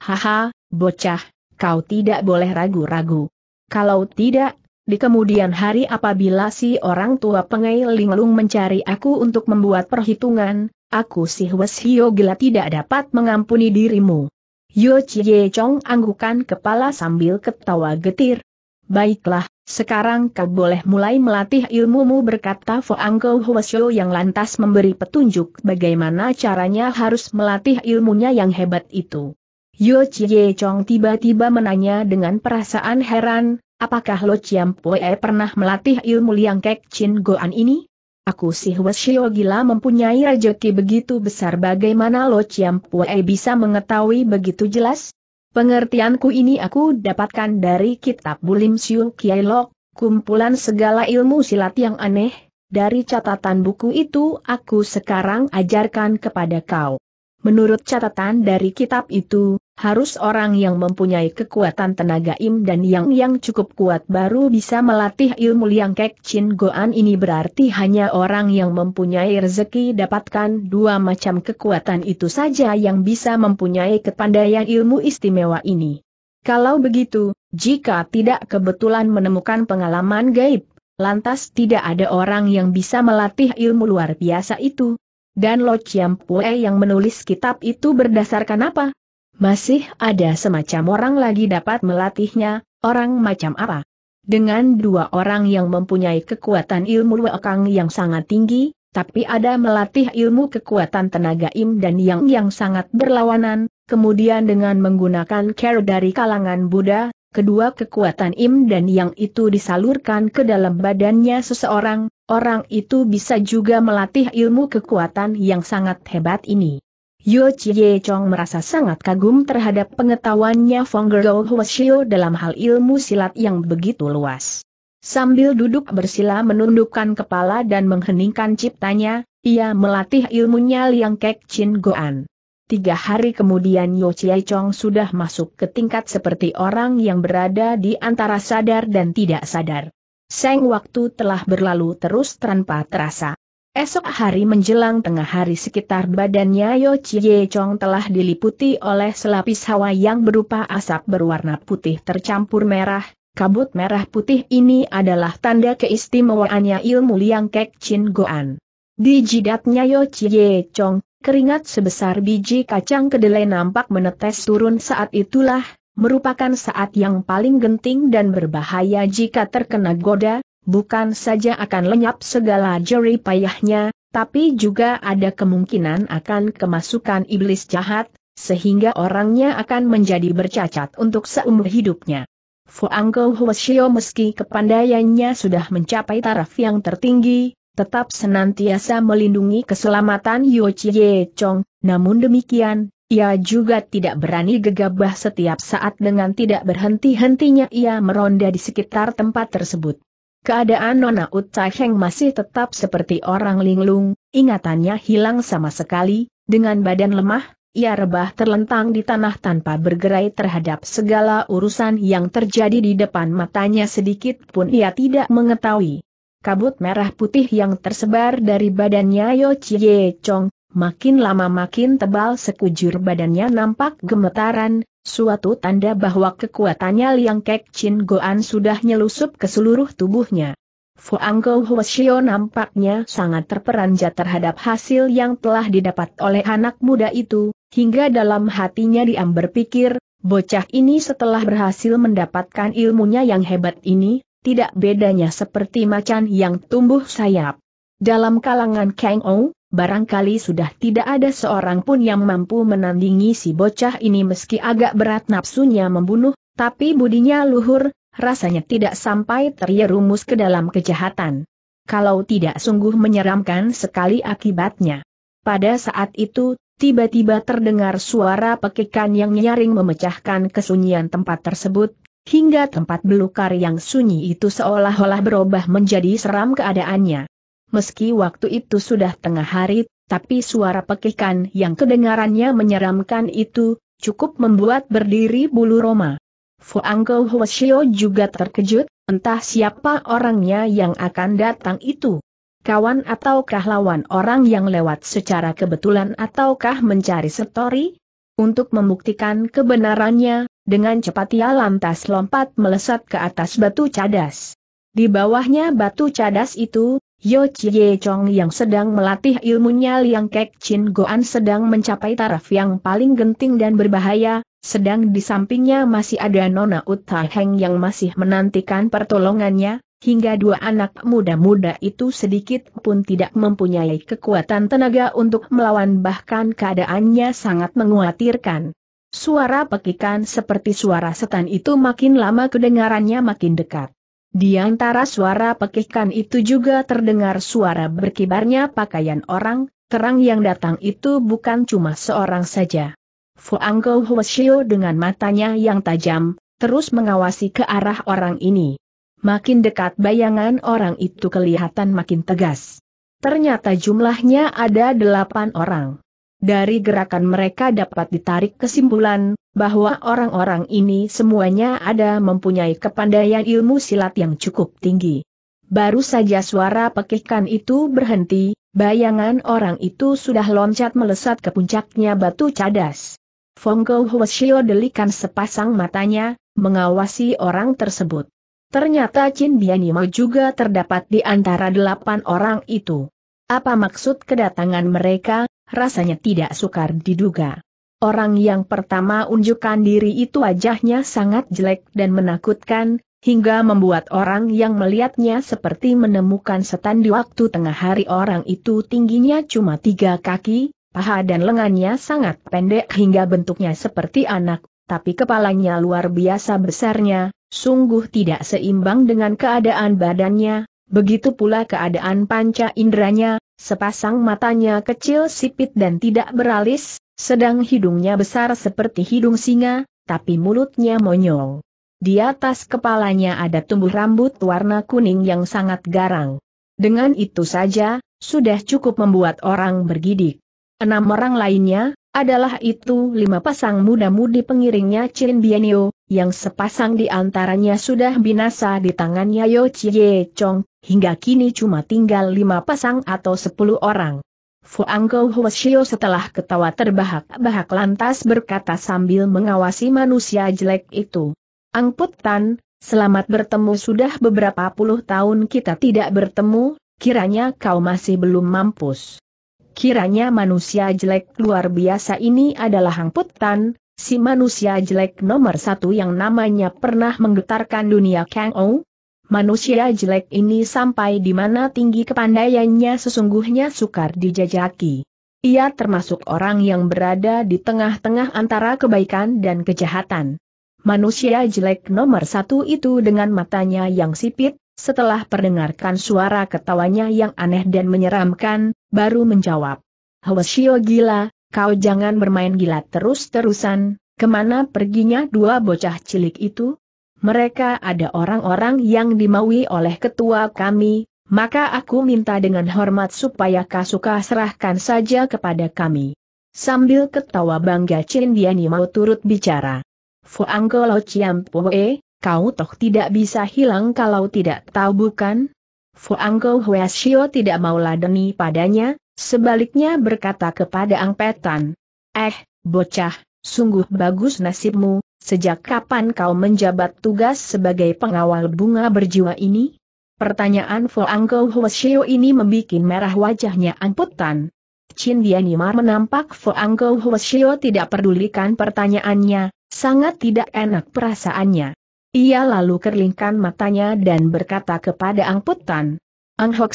Haha, bocah, kau tidak boleh ragu-ragu. Kalau tidak, di kemudian hari apabila si orang tua pengai linglung mencari aku untuk membuat perhitungan, aku si Wes gila tidak dapat mengampuni dirimu. Yo Chie Chong anggukan kepala sambil ketawa getir. Baiklah, sekarang kau boleh mulai melatih ilmumu berkata Foang Kau Huasyo yang lantas memberi petunjuk bagaimana caranya harus melatih ilmunya yang hebat itu. Yo Chie Chong tiba-tiba menanya dengan perasaan heran, apakah Lo Chiam Poe pernah melatih ilmu Liang Kek Chin Goan ini? Aku si Huasyo gila mempunyai rejeki begitu besar bagaimana Lo Chiam Poe bisa mengetahui begitu jelas? Pengertianku ini aku dapatkan dari kitab Bulim Siu Kiai Lok, kumpulan segala ilmu silat yang aneh, dari catatan buku itu aku sekarang ajarkan kepada kau. Menurut catatan dari kitab itu, harus orang yang mempunyai kekuatan tenaga im dan yang yang cukup kuat baru bisa melatih ilmu liang kek chin goan ini berarti hanya orang yang mempunyai rezeki dapatkan dua macam kekuatan itu saja yang bisa mempunyai kepandaian ilmu istimewa ini. Kalau begitu, jika tidak kebetulan menemukan pengalaman gaib, lantas tidak ada orang yang bisa melatih ilmu luar biasa itu. Dan Lo Chiam Pue yang menulis kitab itu berdasarkan apa? Masih ada semacam orang lagi dapat melatihnya, orang macam apa? Dengan dua orang yang mempunyai kekuatan ilmu wekang yang sangat tinggi, tapi ada melatih ilmu kekuatan tenaga im dan yang yang sangat berlawanan, kemudian dengan menggunakan care dari kalangan Buddha, kedua kekuatan im dan yang itu disalurkan ke dalam badannya seseorang, orang itu bisa juga melatih ilmu kekuatan yang sangat hebat ini. Yo Chie Chong merasa sangat kagum terhadap pengetahuannya Fong Gerou Huashio dalam hal ilmu silat yang begitu luas. Sambil duduk bersila menundukkan kepala dan mengheningkan ciptanya, ia melatih ilmunya Liang Kek Chin Goan. Tiga hari kemudian Yo Chie Chong sudah masuk ke tingkat seperti orang yang berada di antara sadar dan tidak sadar. Seng waktu telah berlalu terus tanpa terasa. Esok hari menjelang tengah hari sekitar badannya Yo Chie Chong telah diliputi oleh selapis hawa yang berupa asap berwarna putih tercampur merah. Kabut merah putih ini adalah tanda keistimewaannya ilmu Liang Kek Chin Goan. Di jidatnya Yo Chie Chong, keringat sebesar biji kacang kedelai nampak menetes turun saat itulah, merupakan saat yang paling genting dan berbahaya jika terkena goda, bukan saja akan lenyap segala jeri payahnya, tapi juga ada kemungkinan akan kemasukan iblis jahat, sehingga orangnya akan menjadi bercacat untuk seumur hidupnya. Fu Fuangko Huashio meski kepandaiannya sudah mencapai taraf yang tertinggi, tetap senantiasa melindungi keselamatan Yo Chie Chong, namun demikian, ia juga tidak berani gegabah setiap saat dengan tidak berhenti-hentinya ia meronda di sekitar tempat tersebut. Keadaan Nona Utai Heng masih tetap seperti orang linglung, ingatannya hilang sama sekali, dengan badan lemah, ia rebah terlentang di tanah tanpa bergerai terhadap segala urusan yang terjadi di depan matanya sedikit pun ia tidak mengetahui. Kabut merah putih yang tersebar dari badannya Yo Chie Chong, makin lama makin tebal sekujur badannya nampak gemetaran, suatu tanda bahwa kekuatannya Liang Kek Chin Goan sudah nyelusup ke seluruh tubuhnya. Fuangko Huashio nampaknya sangat terperanjat terhadap hasil yang telah didapat oleh anak muda itu, hingga dalam hatinya diam berpikir, bocah ini setelah berhasil mendapatkan ilmunya yang hebat ini, tidak bedanya seperti macan yang tumbuh sayap. Dalam kalangan Kang Ong, Barangkali sudah tidak ada seorang pun yang mampu menandingi si bocah ini meski agak berat nafsunya membunuh, tapi budinya luhur, rasanya tidak sampai terjerumus ke dalam kejahatan. Kalau tidak sungguh menyeramkan sekali akibatnya. Pada saat itu, tiba-tiba terdengar suara pekikan yang nyaring memecahkan kesunyian tempat tersebut, hingga tempat belukar yang sunyi itu seolah-olah berubah menjadi seram keadaannya meski waktu itu sudah tengah hari, tapi suara pekikan yang kedengarannya menyeramkan itu, cukup membuat berdiri bulu Roma. Fuangko Hwasyo juga terkejut, entah siapa orangnya yang akan datang itu. Kawan ataukah lawan orang yang lewat secara kebetulan ataukah mencari setori? Untuk membuktikan kebenarannya, dengan cepat ia lantas lompat melesat ke atas batu cadas. Di bawahnya batu cadas itu, Yo Chie Chong yang sedang melatih ilmunya Liang Kek Chin Goan sedang mencapai taraf yang paling genting dan berbahaya, sedang di sampingnya masih ada Nona Uta Heng yang masih menantikan pertolongannya, hingga dua anak muda-muda itu sedikit pun tidak mempunyai kekuatan tenaga untuk melawan bahkan keadaannya sangat menguatirkan. Suara pekikan seperti suara setan itu makin lama kedengarannya makin dekat. Di antara suara pekikan itu juga terdengar suara berkibarnya pakaian orang, terang yang datang itu bukan cuma seorang saja. Fuangko Huashio dengan matanya yang tajam, terus mengawasi ke arah orang ini. Makin dekat bayangan orang itu kelihatan makin tegas. Ternyata jumlahnya ada delapan orang. Dari gerakan mereka dapat ditarik kesimpulan, bahwa orang-orang ini semuanya ada mempunyai kepandaian ilmu silat yang cukup tinggi. Baru saja suara pekikan itu berhenti, bayangan orang itu sudah loncat melesat ke puncaknya batu cadas. Fongko Huashio delikan sepasang matanya, mengawasi orang tersebut. Ternyata Chin Bianimo juga terdapat di antara delapan orang itu. Apa maksud kedatangan mereka, rasanya tidak sukar diduga. Orang yang pertama unjukkan diri itu wajahnya sangat jelek dan menakutkan, hingga membuat orang yang melihatnya seperti menemukan setan di waktu tengah hari orang itu tingginya cuma tiga kaki, paha dan lengannya sangat pendek hingga bentuknya seperti anak, tapi kepalanya luar biasa besarnya, sungguh tidak seimbang dengan keadaan badannya, begitu pula keadaan panca inderanya, sepasang matanya kecil sipit dan tidak beralis, sedang hidungnya besar seperti hidung singa, tapi mulutnya monyong. Di atas kepalanya ada tumbuh rambut warna kuning yang sangat garang. Dengan itu saja, sudah cukup membuat orang bergidik. Enam orang lainnya, adalah itu lima pasang muda-mudi pengiringnya Chin yang sepasang di antaranya sudah binasa di tangannya Yo Chie Chong, hingga kini cuma tinggal lima pasang atau sepuluh orang. Fuangko Hwasyo setelah ketawa terbahak-bahak lantas berkata sambil mengawasi manusia jelek itu. Angput Tan, selamat bertemu sudah beberapa puluh tahun kita tidak bertemu, kiranya kau masih belum mampus. Kiranya manusia jelek luar biasa ini adalah Angput Tan, si manusia jelek nomor satu yang namanya pernah menggetarkan dunia Kang Manusia jelek ini sampai di mana tinggi kepandaiannya sesungguhnya sukar dijajaki. Ia termasuk orang yang berada di tengah-tengah antara kebaikan dan kejahatan. Manusia jelek nomor satu itu dengan matanya yang sipit, setelah perdengarkan suara ketawanya yang aneh dan menyeramkan, baru menjawab. Hwasyo gila, kau jangan bermain gila terus-terusan, kemana perginya dua bocah cilik itu? mereka ada orang-orang yang dimaui oleh ketua kami, maka aku minta dengan hormat supaya Kasuka serahkan saja kepada kami. Sambil ketawa bangga Chin Diani mau turut bicara. Fuangkolo Ciampoe, kau toh tidak bisa hilang kalau tidak tahu bukan? Fuangko Huasio tidak mau ladeni padanya, sebaliknya berkata kepada Angpetan. Eh, bocah, sungguh bagus nasibmu, sejak kapan kau menjabat tugas sebagai pengawal bunga berjiwa ini? Pertanyaan Fo Angko Hwasyo ini membuat merah wajahnya angputan. Chin Dianimar menampak Fo Angko Hwasyo tidak pedulikan pertanyaannya, sangat tidak enak perasaannya. Ia lalu kerlingkan matanya dan berkata kepada angputan. Ang Hok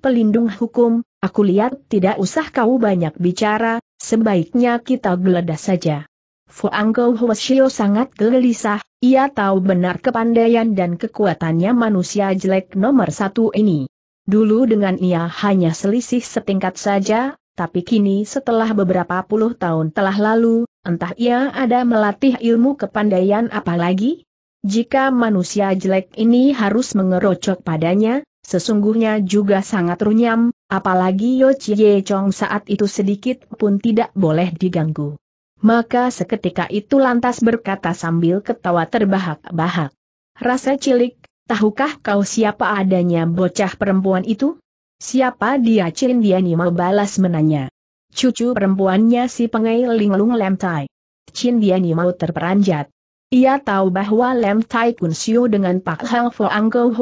pelindung hukum, aku lihat tidak usah kau banyak bicara, sebaiknya kita geledah saja. Fuanggo Huashio sangat gelisah, ia tahu benar kepandaian dan kekuatannya manusia jelek nomor satu ini. Dulu dengan ia hanya selisih setingkat saja, tapi kini setelah beberapa puluh tahun telah lalu, entah ia ada melatih ilmu kepandaian apa lagi? Jika manusia jelek ini harus mengerocok padanya, sesungguhnya juga sangat runyam, apalagi Yo Chie Chong saat itu sedikit pun tidak boleh diganggu. Maka seketika itu lantas berkata sambil ketawa terbahak-bahak. Rasa cilik, tahukah kau siapa adanya bocah perempuan itu? Siapa dia Diani mau balas menanya. Cucu perempuannya si pengai linglung lemtai. Diani mau terperanjat. Ia tahu bahwa Lem Tai Kun Siu dengan Pak Hang Fo Angko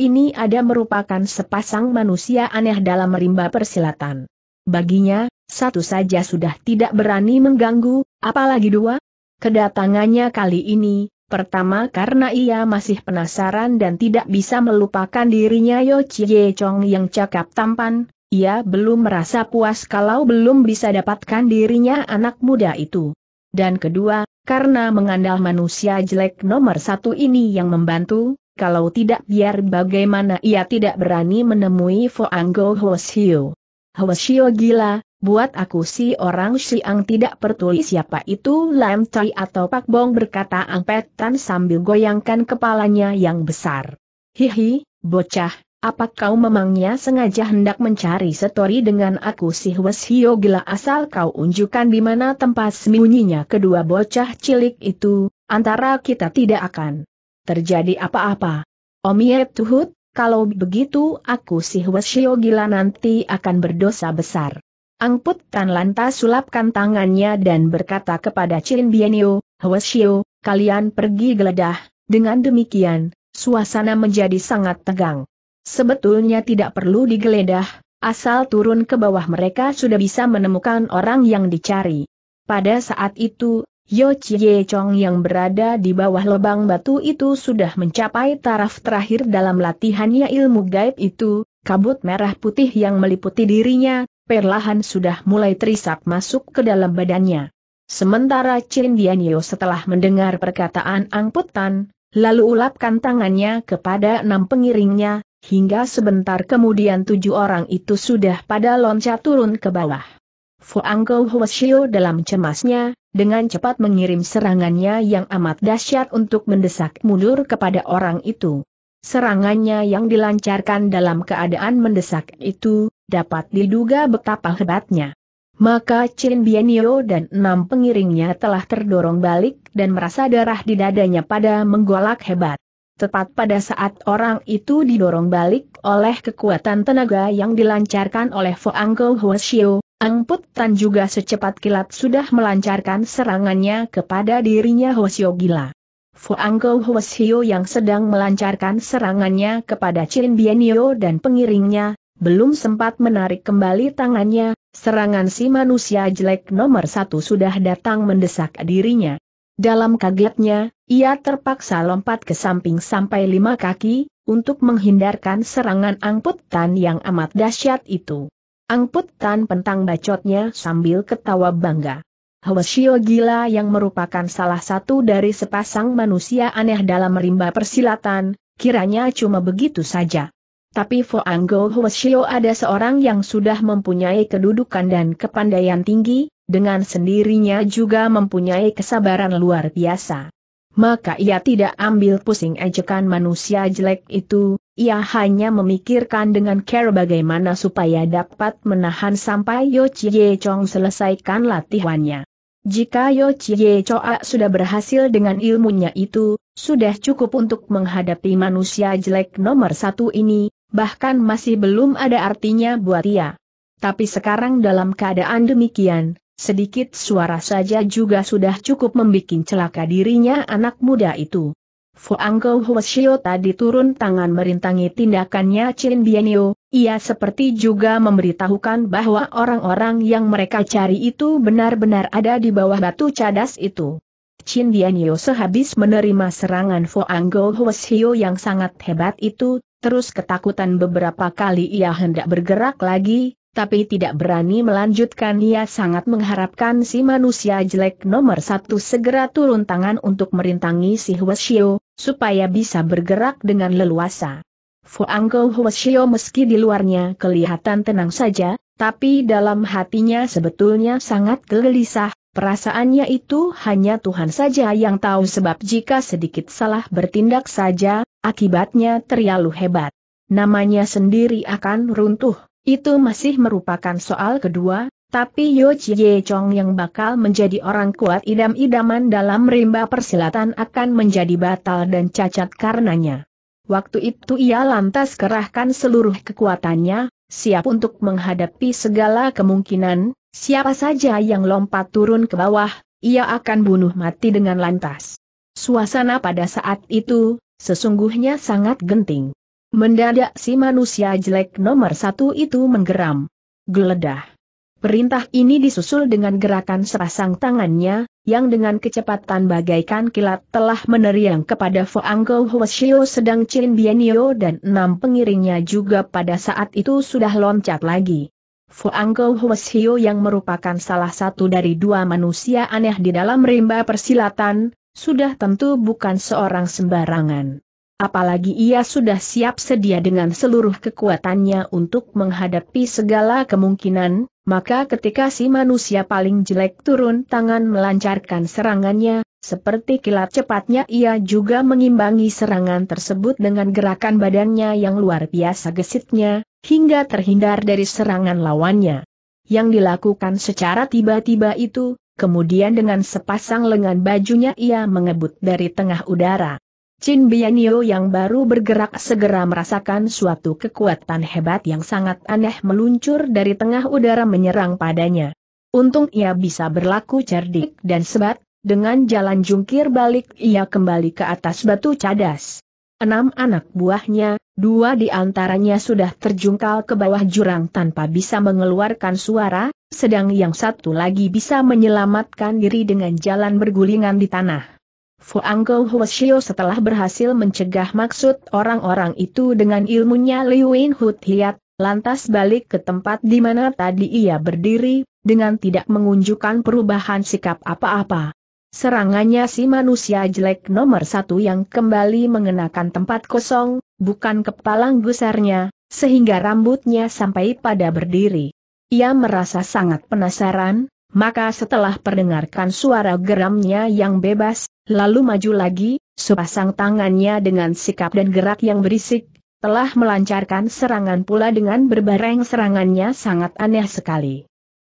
ini ada merupakan sepasang manusia aneh dalam rimba persilatan. Baginya, satu saja sudah tidak berani mengganggu, apalagi dua. Kedatangannya kali ini, pertama karena ia masih penasaran dan tidak bisa melupakan dirinya Yo Chie Chong yang cakap tampan, ia belum merasa puas kalau belum bisa dapatkan dirinya anak muda itu. Dan kedua, karena mengandal manusia jelek nomor satu ini yang membantu, kalau tidak biar bagaimana ia tidak berani menemui Anggo Hosio. Hwasyo gila, buat aku si orang siang tidak pertuli siapa itu Lam Tai atau Pak Bong berkata angpetan sambil goyangkan kepalanya yang besar. Hihi, bocah, apa kau memangnya sengaja hendak mencari setori dengan aku si Hwasyo gila asal kau unjukkan di mana tempat sembunyinya kedua bocah cilik itu, antara kita tidak akan terjadi apa-apa. Omiet Tuhut, kalau begitu aku si Hwasyo gila nanti akan berdosa besar. Angput Tan lantas sulapkan tangannya dan berkata kepada Chin Bienio, Hwasyo, kalian pergi geledah, dengan demikian, suasana menjadi sangat tegang. Sebetulnya tidak perlu digeledah, asal turun ke bawah mereka sudah bisa menemukan orang yang dicari. Pada saat itu, Yo Chie Chong yang berada di bawah lebang batu itu sudah mencapai taraf terakhir dalam latihannya ilmu gaib itu, kabut merah putih yang meliputi dirinya, perlahan sudah mulai terisap masuk ke dalam badannya. Sementara Chin Dianyo setelah mendengar perkataan angputan, lalu ulapkan tangannya kepada enam pengiringnya, hingga sebentar kemudian tujuh orang itu sudah pada loncat turun ke bawah. Fuangkou Huashio dalam cemasnya, dengan cepat mengirim serangannya yang amat dahsyat untuk mendesak mundur kepada orang itu. Serangannya yang dilancarkan dalam keadaan mendesak itu, dapat diduga betapa hebatnya. Maka Chin Bienio dan enam pengiringnya telah terdorong balik dan merasa darah di dadanya pada menggolak hebat. Tepat pada saat orang itu didorong balik oleh kekuatan tenaga yang dilancarkan oleh Foangko Huashio, Angput Tan juga secepat kilat sudah melancarkan serangannya kepada dirinya Hosio Gila. Fuangko Hwasio yang sedang melancarkan serangannya kepada Chin Bienio dan pengiringnya, belum sempat menarik kembali tangannya, serangan si manusia jelek nomor satu sudah datang mendesak dirinya. Dalam kagetnya, ia terpaksa lompat ke samping sampai lima kaki, untuk menghindarkan serangan angkutan yang amat dahsyat itu. Angput Tan pentang bacotnya sambil ketawa bangga. Hwasio Gila yang merupakan salah satu dari sepasang manusia aneh dalam rimba persilatan, kiranya cuma begitu saja. Tapi Fo Anggo Hwasio ada seorang yang sudah mempunyai kedudukan dan kepandaian tinggi, dengan sendirinya juga mempunyai kesabaran luar biasa maka ia tidak ambil pusing ejekan manusia jelek itu, ia hanya memikirkan dengan care bagaimana supaya dapat menahan sampai Yo Chie Chong selesaikan latihannya. Jika Yo Chie Choa sudah berhasil dengan ilmunya itu, sudah cukup untuk menghadapi manusia jelek nomor satu ini, bahkan masih belum ada artinya buat ia. Tapi sekarang dalam keadaan demikian, Sedikit suara saja juga sudah cukup membuat celaka dirinya anak muda itu. Huo Huashio tadi turun tangan merintangi tindakannya Chin Bianyo, ia seperti juga memberitahukan bahwa orang-orang yang mereka cari itu benar-benar ada di bawah batu cadas itu. Chin Bianyo sehabis menerima serangan Huo Huashio yang sangat hebat itu, terus ketakutan beberapa kali ia hendak bergerak lagi, tapi tidak berani melanjutkan ia sangat mengharapkan si manusia jelek nomor satu segera turun tangan untuk merintangi si Huashio, supaya bisa bergerak dengan leluasa. Fuangko Huashio meski di luarnya kelihatan tenang saja, tapi dalam hatinya sebetulnya sangat gelisah, perasaannya itu hanya Tuhan saja yang tahu sebab jika sedikit salah bertindak saja, akibatnya terlalu hebat. Namanya sendiri akan runtuh. Itu masih merupakan soal kedua, tapi Yo Chie Chong yang bakal menjadi orang kuat idam-idaman dalam rimba persilatan akan menjadi batal dan cacat karenanya. Waktu itu ia lantas kerahkan seluruh kekuatannya, siap untuk menghadapi segala kemungkinan, siapa saja yang lompat turun ke bawah, ia akan bunuh mati dengan lantas. Suasana pada saat itu, sesungguhnya sangat genting. Mendadak si manusia jelek nomor satu itu menggeram. Geledah. Perintah ini disusul dengan gerakan sepasang tangannya, yang dengan kecepatan bagaikan kilat telah meneriang kepada Foanggo Hwasio sedang Chin Bienio dan enam pengiringnya juga pada saat itu sudah loncat lagi. Fuanggo Hwasio yang merupakan salah satu dari dua manusia aneh di dalam rimba persilatan, sudah tentu bukan seorang sembarangan apalagi ia sudah siap sedia dengan seluruh kekuatannya untuk menghadapi segala kemungkinan, maka ketika si manusia paling jelek turun tangan melancarkan serangannya, seperti kilat cepatnya ia juga mengimbangi serangan tersebut dengan gerakan badannya yang luar biasa gesitnya, hingga terhindar dari serangan lawannya. Yang dilakukan secara tiba-tiba itu, kemudian dengan sepasang lengan bajunya ia mengebut dari tengah udara. Chin Bianyo yang baru bergerak segera merasakan suatu kekuatan hebat yang sangat aneh meluncur dari tengah udara menyerang padanya. Untung ia bisa berlaku cerdik dan sebat, dengan jalan jungkir balik ia kembali ke atas batu cadas. Enam anak buahnya, dua di antaranya sudah terjungkal ke bawah jurang tanpa bisa mengeluarkan suara, sedang yang satu lagi bisa menyelamatkan diri dengan jalan bergulingan di tanah. Fuanggo Huoshio setelah berhasil mencegah maksud orang-orang itu dengan ilmunya Liu Wen Hut Hiat, lantas balik ke tempat di mana tadi ia berdiri, dengan tidak mengunjukkan perubahan sikap apa-apa. Serangannya si manusia jelek nomor satu yang kembali mengenakan tempat kosong, bukan kepalang gusarnya, sehingga rambutnya sampai pada berdiri. Ia merasa sangat penasaran, maka setelah perdengarkan suara geramnya yang bebas, lalu maju lagi, sepasang tangannya dengan sikap dan gerak yang berisik, telah melancarkan serangan pula dengan berbareng serangannya sangat aneh sekali.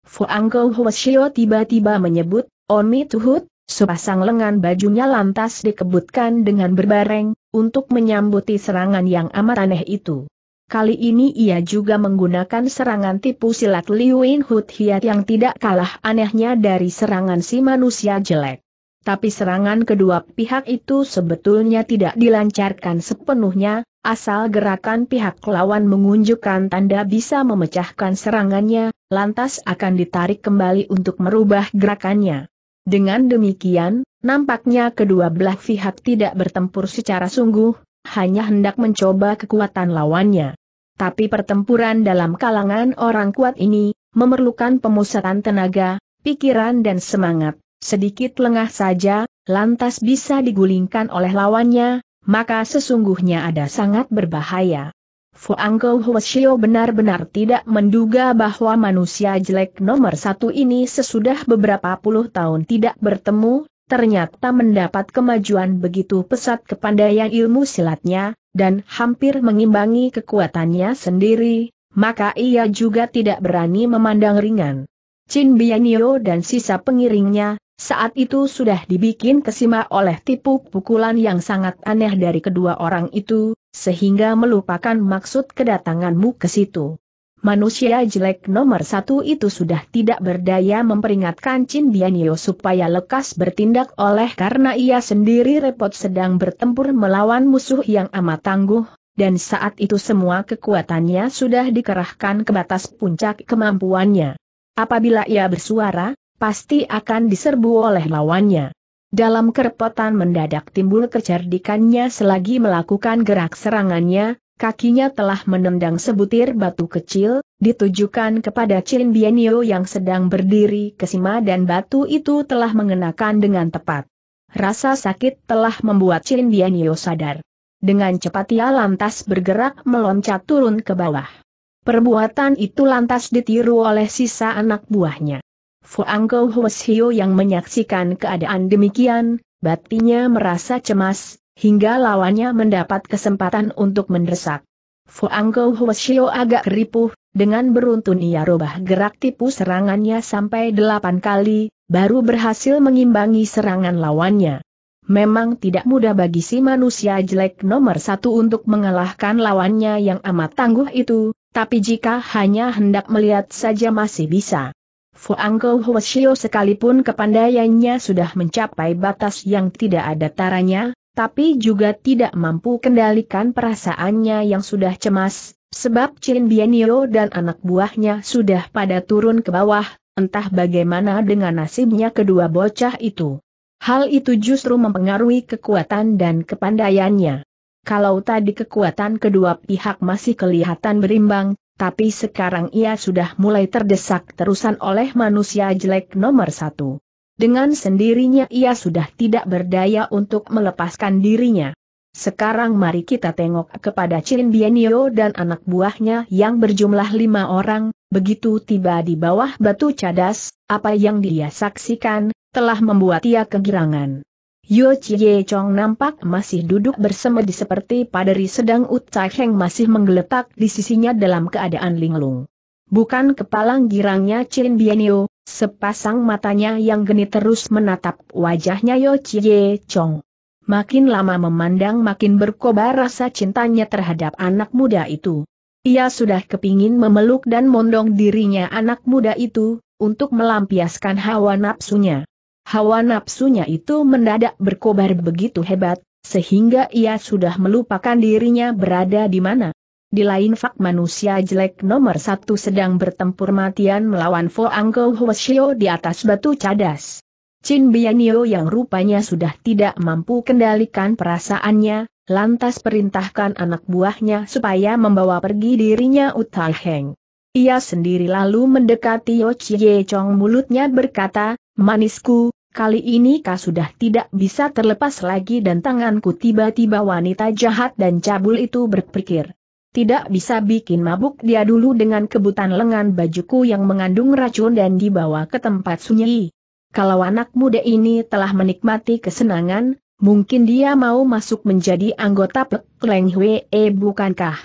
Fuangko Huashio tiba-tiba menyebut, omi Tuhut, sepasang lengan bajunya lantas dikebutkan dengan berbareng, untuk menyambuti serangan yang amat aneh itu. Kali ini ia juga menggunakan serangan tipu silat Liu Yin Hut Hiat yang tidak kalah anehnya dari serangan si manusia jelek. Tapi serangan kedua pihak itu sebetulnya tidak dilancarkan sepenuhnya, asal gerakan pihak lawan mengunjukkan tanda bisa memecahkan serangannya, lantas akan ditarik kembali untuk merubah gerakannya. Dengan demikian, nampaknya kedua belah pihak tidak bertempur secara sungguh, hanya hendak mencoba kekuatan lawannya. Tapi pertempuran dalam kalangan orang kuat ini, memerlukan pemusatan tenaga, pikiran dan semangat. Sedikit lengah saja, lantas bisa digulingkan oleh lawannya, maka sesungguhnya ada sangat berbahaya. Fuangko Huashio benar-benar tidak menduga bahwa manusia jelek nomor satu ini sesudah beberapa puluh tahun tidak bertemu, ternyata mendapat kemajuan begitu pesat kepandaian ilmu silatnya, dan hampir mengimbangi kekuatannya sendiri, maka ia juga tidak berani memandang ringan. Chin Bianyo dan sisa pengiringnya, saat itu sudah dibikin kesima oleh tipu pukulan yang sangat aneh dari kedua orang itu, sehingga melupakan maksud kedatanganmu ke situ. Manusia jelek nomor satu itu sudah tidak berdaya memperingatkan Chin Bianio supaya lekas bertindak oleh karena ia sendiri repot sedang bertempur melawan musuh yang amat tangguh, dan saat itu semua kekuatannya sudah dikerahkan ke batas puncak kemampuannya. Apabila ia bersuara, pasti akan diserbu oleh lawannya. Dalam kerepotan mendadak timbul kecerdikannya selagi melakukan gerak serangannya, kakinya telah menendang sebutir batu kecil, ditujukan kepada Chin Bienio yang sedang berdiri kesima dan batu itu telah mengenakan dengan tepat. Rasa sakit telah membuat Chin Bienio sadar. Dengan cepat ia lantas bergerak meloncat turun ke bawah. Perbuatan itu lantas ditiru oleh sisa anak buahnya. Fuangko Huashio yang menyaksikan keadaan demikian, batinya merasa cemas, hingga lawannya mendapat kesempatan untuk mendesak. Fuangkou Huashio agak ripuh, dengan beruntun ia robah gerak tipu serangannya sampai delapan kali, baru berhasil mengimbangi serangan lawannya. Memang tidak mudah bagi si manusia jelek nomor satu untuk mengalahkan lawannya yang amat tangguh itu, tapi jika hanya hendak melihat saja masih bisa. Fuangkou Huashio sekalipun kepandaiannya sudah mencapai batas yang tidak ada taranya, tapi juga tidak mampu kendalikan perasaannya yang sudah cemas, sebab Chin Bianio dan anak buahnya sudah pada turun ke bawah, entah bagaimana dengan nasibnya kedua bocah itu. Hal itu justru mempengaruhi kekuatan dan kepandaiannya. Kalau tadi kekuatan kedua pihak masih kelihatan berimbang, tapi sekarang ia sudah mulai terdesak terusan oleh manusia jelek nomor satu. Dengan sendirinya ia sudah tidak berdaya untuk melepaskan dirinya. Sekarang mari kita tengok kepada Chin Bianio dan anak buahnya yang berjumlah lima orang, begitu tiba di bawah batu cadas, apa yang dia saksikan, telah membuat ia kegirangan. Yo Chie Chong nampak masih duduk bersemedi seperti paderi sedang Utai Heng masih menggeletak di sisinya dalam keadaan linglung. Bukan kepalang girangnya Chin Bianio Sepasang matanya yang geni terus menatap wajahnya Yo Chie Chong. Makin lama memandang makin berkobar rasa cintanya terhadap anak muda itu. Ia sudah kepingin memeluk dan mondong dirinya anak muda itu, untuk melampiaskan hawa nafsunya. Hawa nafsunya itu mendadak berkobar begitu hebat, sehingga ia sudah melupakan dirinya berada di mana. Di lain fak manusia jelek nomor satu sedang bertempur matian melawan Fo Angko Hwasyo di atas batu cadas. Chin Bianio yang rupanya sudah tidak mampu kendalikan perasaannya, lantas perintahkan anak buahnya supaya membawa pergi dirinya Utah Heng. Ia sendiri lalu mendekati Yo Chie Chong mulutnya berkata, Manisku, kali ini kau sudah tidak bisa terlepas lagi dan tanganku tiba-tiba wanita jahat dan cabul itu berpikir tidak bisa bikin mabuk dia dulu dengan kebutan lengan bajuku yang mengandung racun dan dibawa ke tempat sunyi. Kalau anak muda ini telah menikmati kesenangan, mungkin dia mau masuk menjadi anggota Pek Leng eh, bukankah?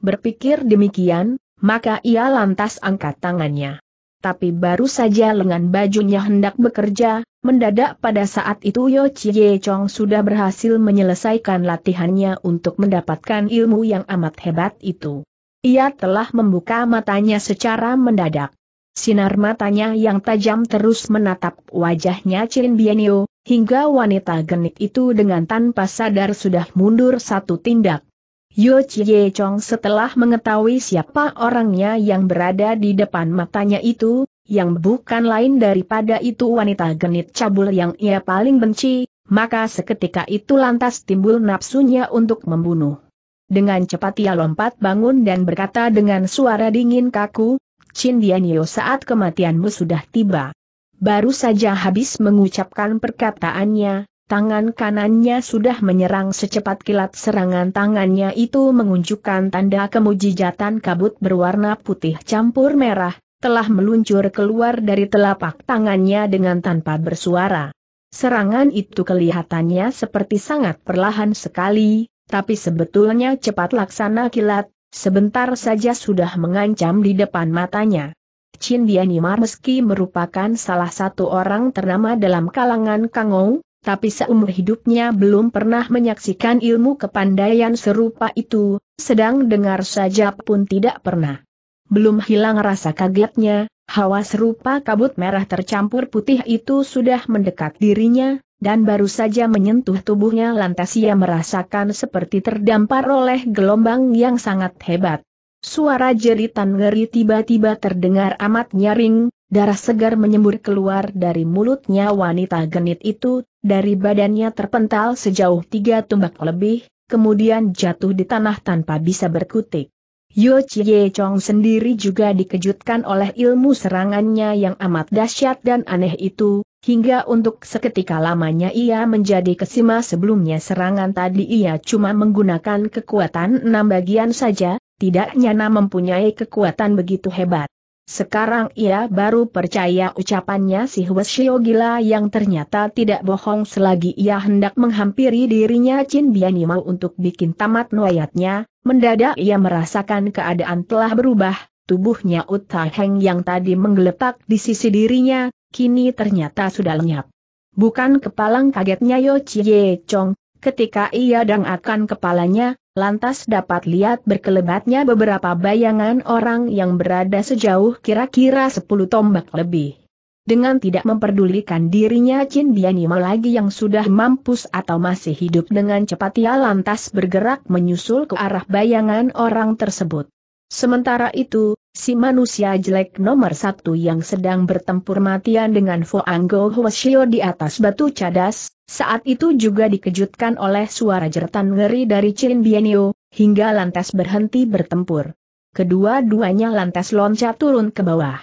Berpikir demikian, maka ia lantas angkat tangannya tapi baru saja lengan bajunya hendak bekerja, mendadak pada saat itu Yo Chie Chong sudah berhasil menyelesaikan latihannya untuk mendapatkan ilmu yang amat hebat itu. Ia telah membuka matanya secara mendadak. Sinar matanya yang tajam terus menatap wajahnya Chin Bienio, hingga wanita genit itu dengan tanpa sadar sudah mundur satu tindak. Yo Chie Chong setelah mengetahui siapa orangnya yang berada di depan matanya itu, yang bukan lain daripada itu wanita genit cabul yang ia paling benci, maka seketika itu lantas timbul nafsunya untuk membunuh. Dengan cepat ia lompat bangun dan berkata dengan suara dingin kaku, Chin Dianyo saat kematianmu sudah tiba. Baru saja habis mengucapkan perkataannya, Tangan kanannya sudah menyerang secepat kilat serangan tangannya itu mengunjukkan tanda kemujijatan kabut berwarna putih campur merah, telah meluncur keluar dari telapak tangannya dengan tanpa bersuara. Serangan itu kelihatannya seperti sangat perlahan sekali, tapi sebetulnya cepat laksana kilat, sebentar saja sudah mengancam di depan matanya. Chin Dianimar meski merupakan salah satu orang ternama dalam kalangan Kangong, tapi seumur hidupnya belum pernah menyaksikan ilmu kepandaian serupa itu, sedang dengar saja pun tidak pernah. Belum hilang rasa kagetnya, hawa serupa kabut merah tercampur putih itu sudah mendekat dirinya, dan baru saja menyentuh tubuhnya lantas ia merasakan seperti terdampar oleh gelombang yang sangat hebat. Suara jeritan ngeri tiba-tiba terdengar amat nyaring, Darah segar menyembur keluar dari mulutnya wanita genit itu, dari badannya terpental sejauh tiga tumbak lebih, kemudian jatuh di tanah tanpa bisa berkutik. Yo Chie Chong sendiri juga dikejutkan oleh ilmu serangannya yang amat dahsyat dan aneh itu, hingga untuk seketika lamanya ia menjadi kesima sebelumnya serangan tadi ia cuma menggunakan kekuatan enam bagian saja, tidak nyana mempunyai kekuatan begitu hebat. Sekarang ia baru percaya ucapannya si Hwasyo gila yang ternyata tidak bohong selagi ia hendak menghampiri dirinya Chin Biani mau untuk bikin tamat noyatnya, mendadak ia merasakan keadaan telah berubah, tubuhnya Uta Heng yang tadi menggeletak di sisi dirinya, kini ternyata sudah lenyap. Bukan kepalang kagetnya Yo Chie Chong, Ketika ia akan kepalanya, lantas dapat lihat berkelebatnya beberapa bayangan orang yang berada sejauh kira-kira 10 tombak lebih. Dengan tidak memperdulikan dirinya Chin Bianima lagi yang sudah mampus atau masih hidup dengan cepat ia lantas bergerak menyusul ke arah bayangan orang tersebut. Sementara itu, Si manusia jelek nomor satu yang sedang bertempur matian dengan Anggo Hwasyo di atas batu cadas, saat itu juga dikejutkan oleh suara jeritan ngeri dari Chin Bienio, hingga lantas berhenti bertempur. Kedua-duanya lantas loncat turun ke bawah.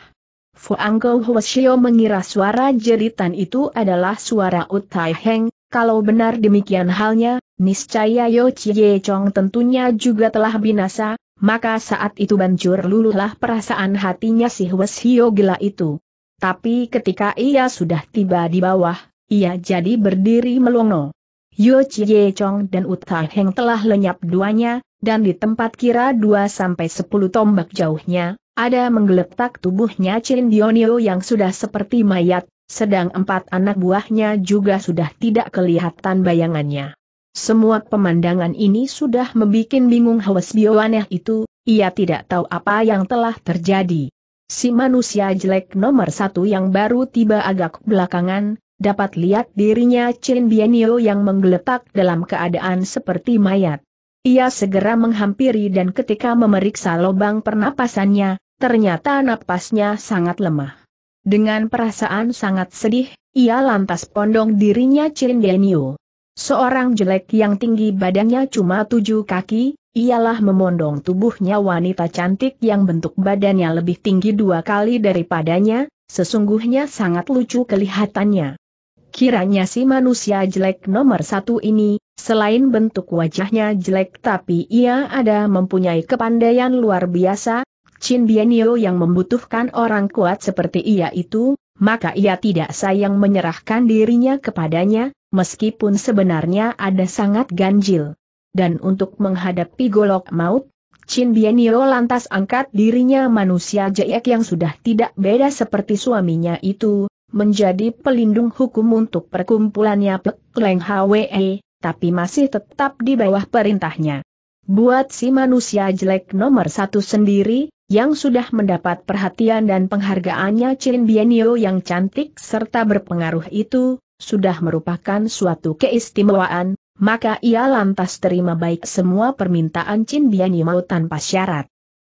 Anggo Hwasyo mengira suara jeritan itu adalah suara Utai Heng, kalau benar demikian halnya, niscaya Yo Chie Chong tentunya juga telah binasa, maka saat itu bancur lululah perasaan hatinya si Hwes Hio gila itu. Tapi ketika ia sudah tiba di bawah, ia jadi berdiri melongo. Yo Chie Chong dan Uta Heng telah lenyap duanya, dan di tempat kira 2-10 tombak jauhnya, ada menggeletak tubuhnya Chin Dionio yang sudah seperti mayat, sedang empat anak buahnya juga sudah tidak kelihatan bayangannya. Semua pemandangan ini sudah membuat bingung Hwas Bioaneh itu, ia tidak tahu apa yang telah terjadi. Si manusia jelek nomor satu yang baru tiba agak belakangan, dapat lihat dirinya Chen Bienio yang menggeletak dalam keadaan seperti mayat. Ia segera menghampiri dan ketika memeriksa lubang pernapasannya, ternyata napasnya sangat lemah. Dengan perasaan sangat sedih, ia lantas pondong dirinya Chen Denio. Seorang jelek yang tinggi badannya cuma tujuh kaki, ialah memondong tubuhnya wanita cantik yang bentuk badannya lebih tinggi dua kali daripadanya, sesungguhnya sangat lucu kelihatannya. Kiranya si manusia jelek nomor satu ini, selain bentuk wajahnya jelek tapi ia ada mempunyai kepandaian luar biasa, Chin Bienio yang membutuhkan orang kuat seperti ia itu, maka ia tidak sayang menyerahkan dirinya kepadanya, meskipun sebenarnya ada sangat ganjil. Dan untuk menghadapi golok maut, Chin Bianio lantas angkat dirinya manusia jelek yang sudah tidak beda seperti suaminya itu, menjadi pelindung hukum untuk perkumpulannya Pek Leng Hwe, tapi masih tetap di bawah perintahnya. Buat si manusia jelek nomor satu sendiri, yang sudah mendapat perhatian dan penghargaannya Chin Bianio yang cantik serta berpengaruh itu, sudah merupakan suatu keistimewaan, maka ia lantas terima baik semua permintaan Chin Bianyimau tanpa syarat.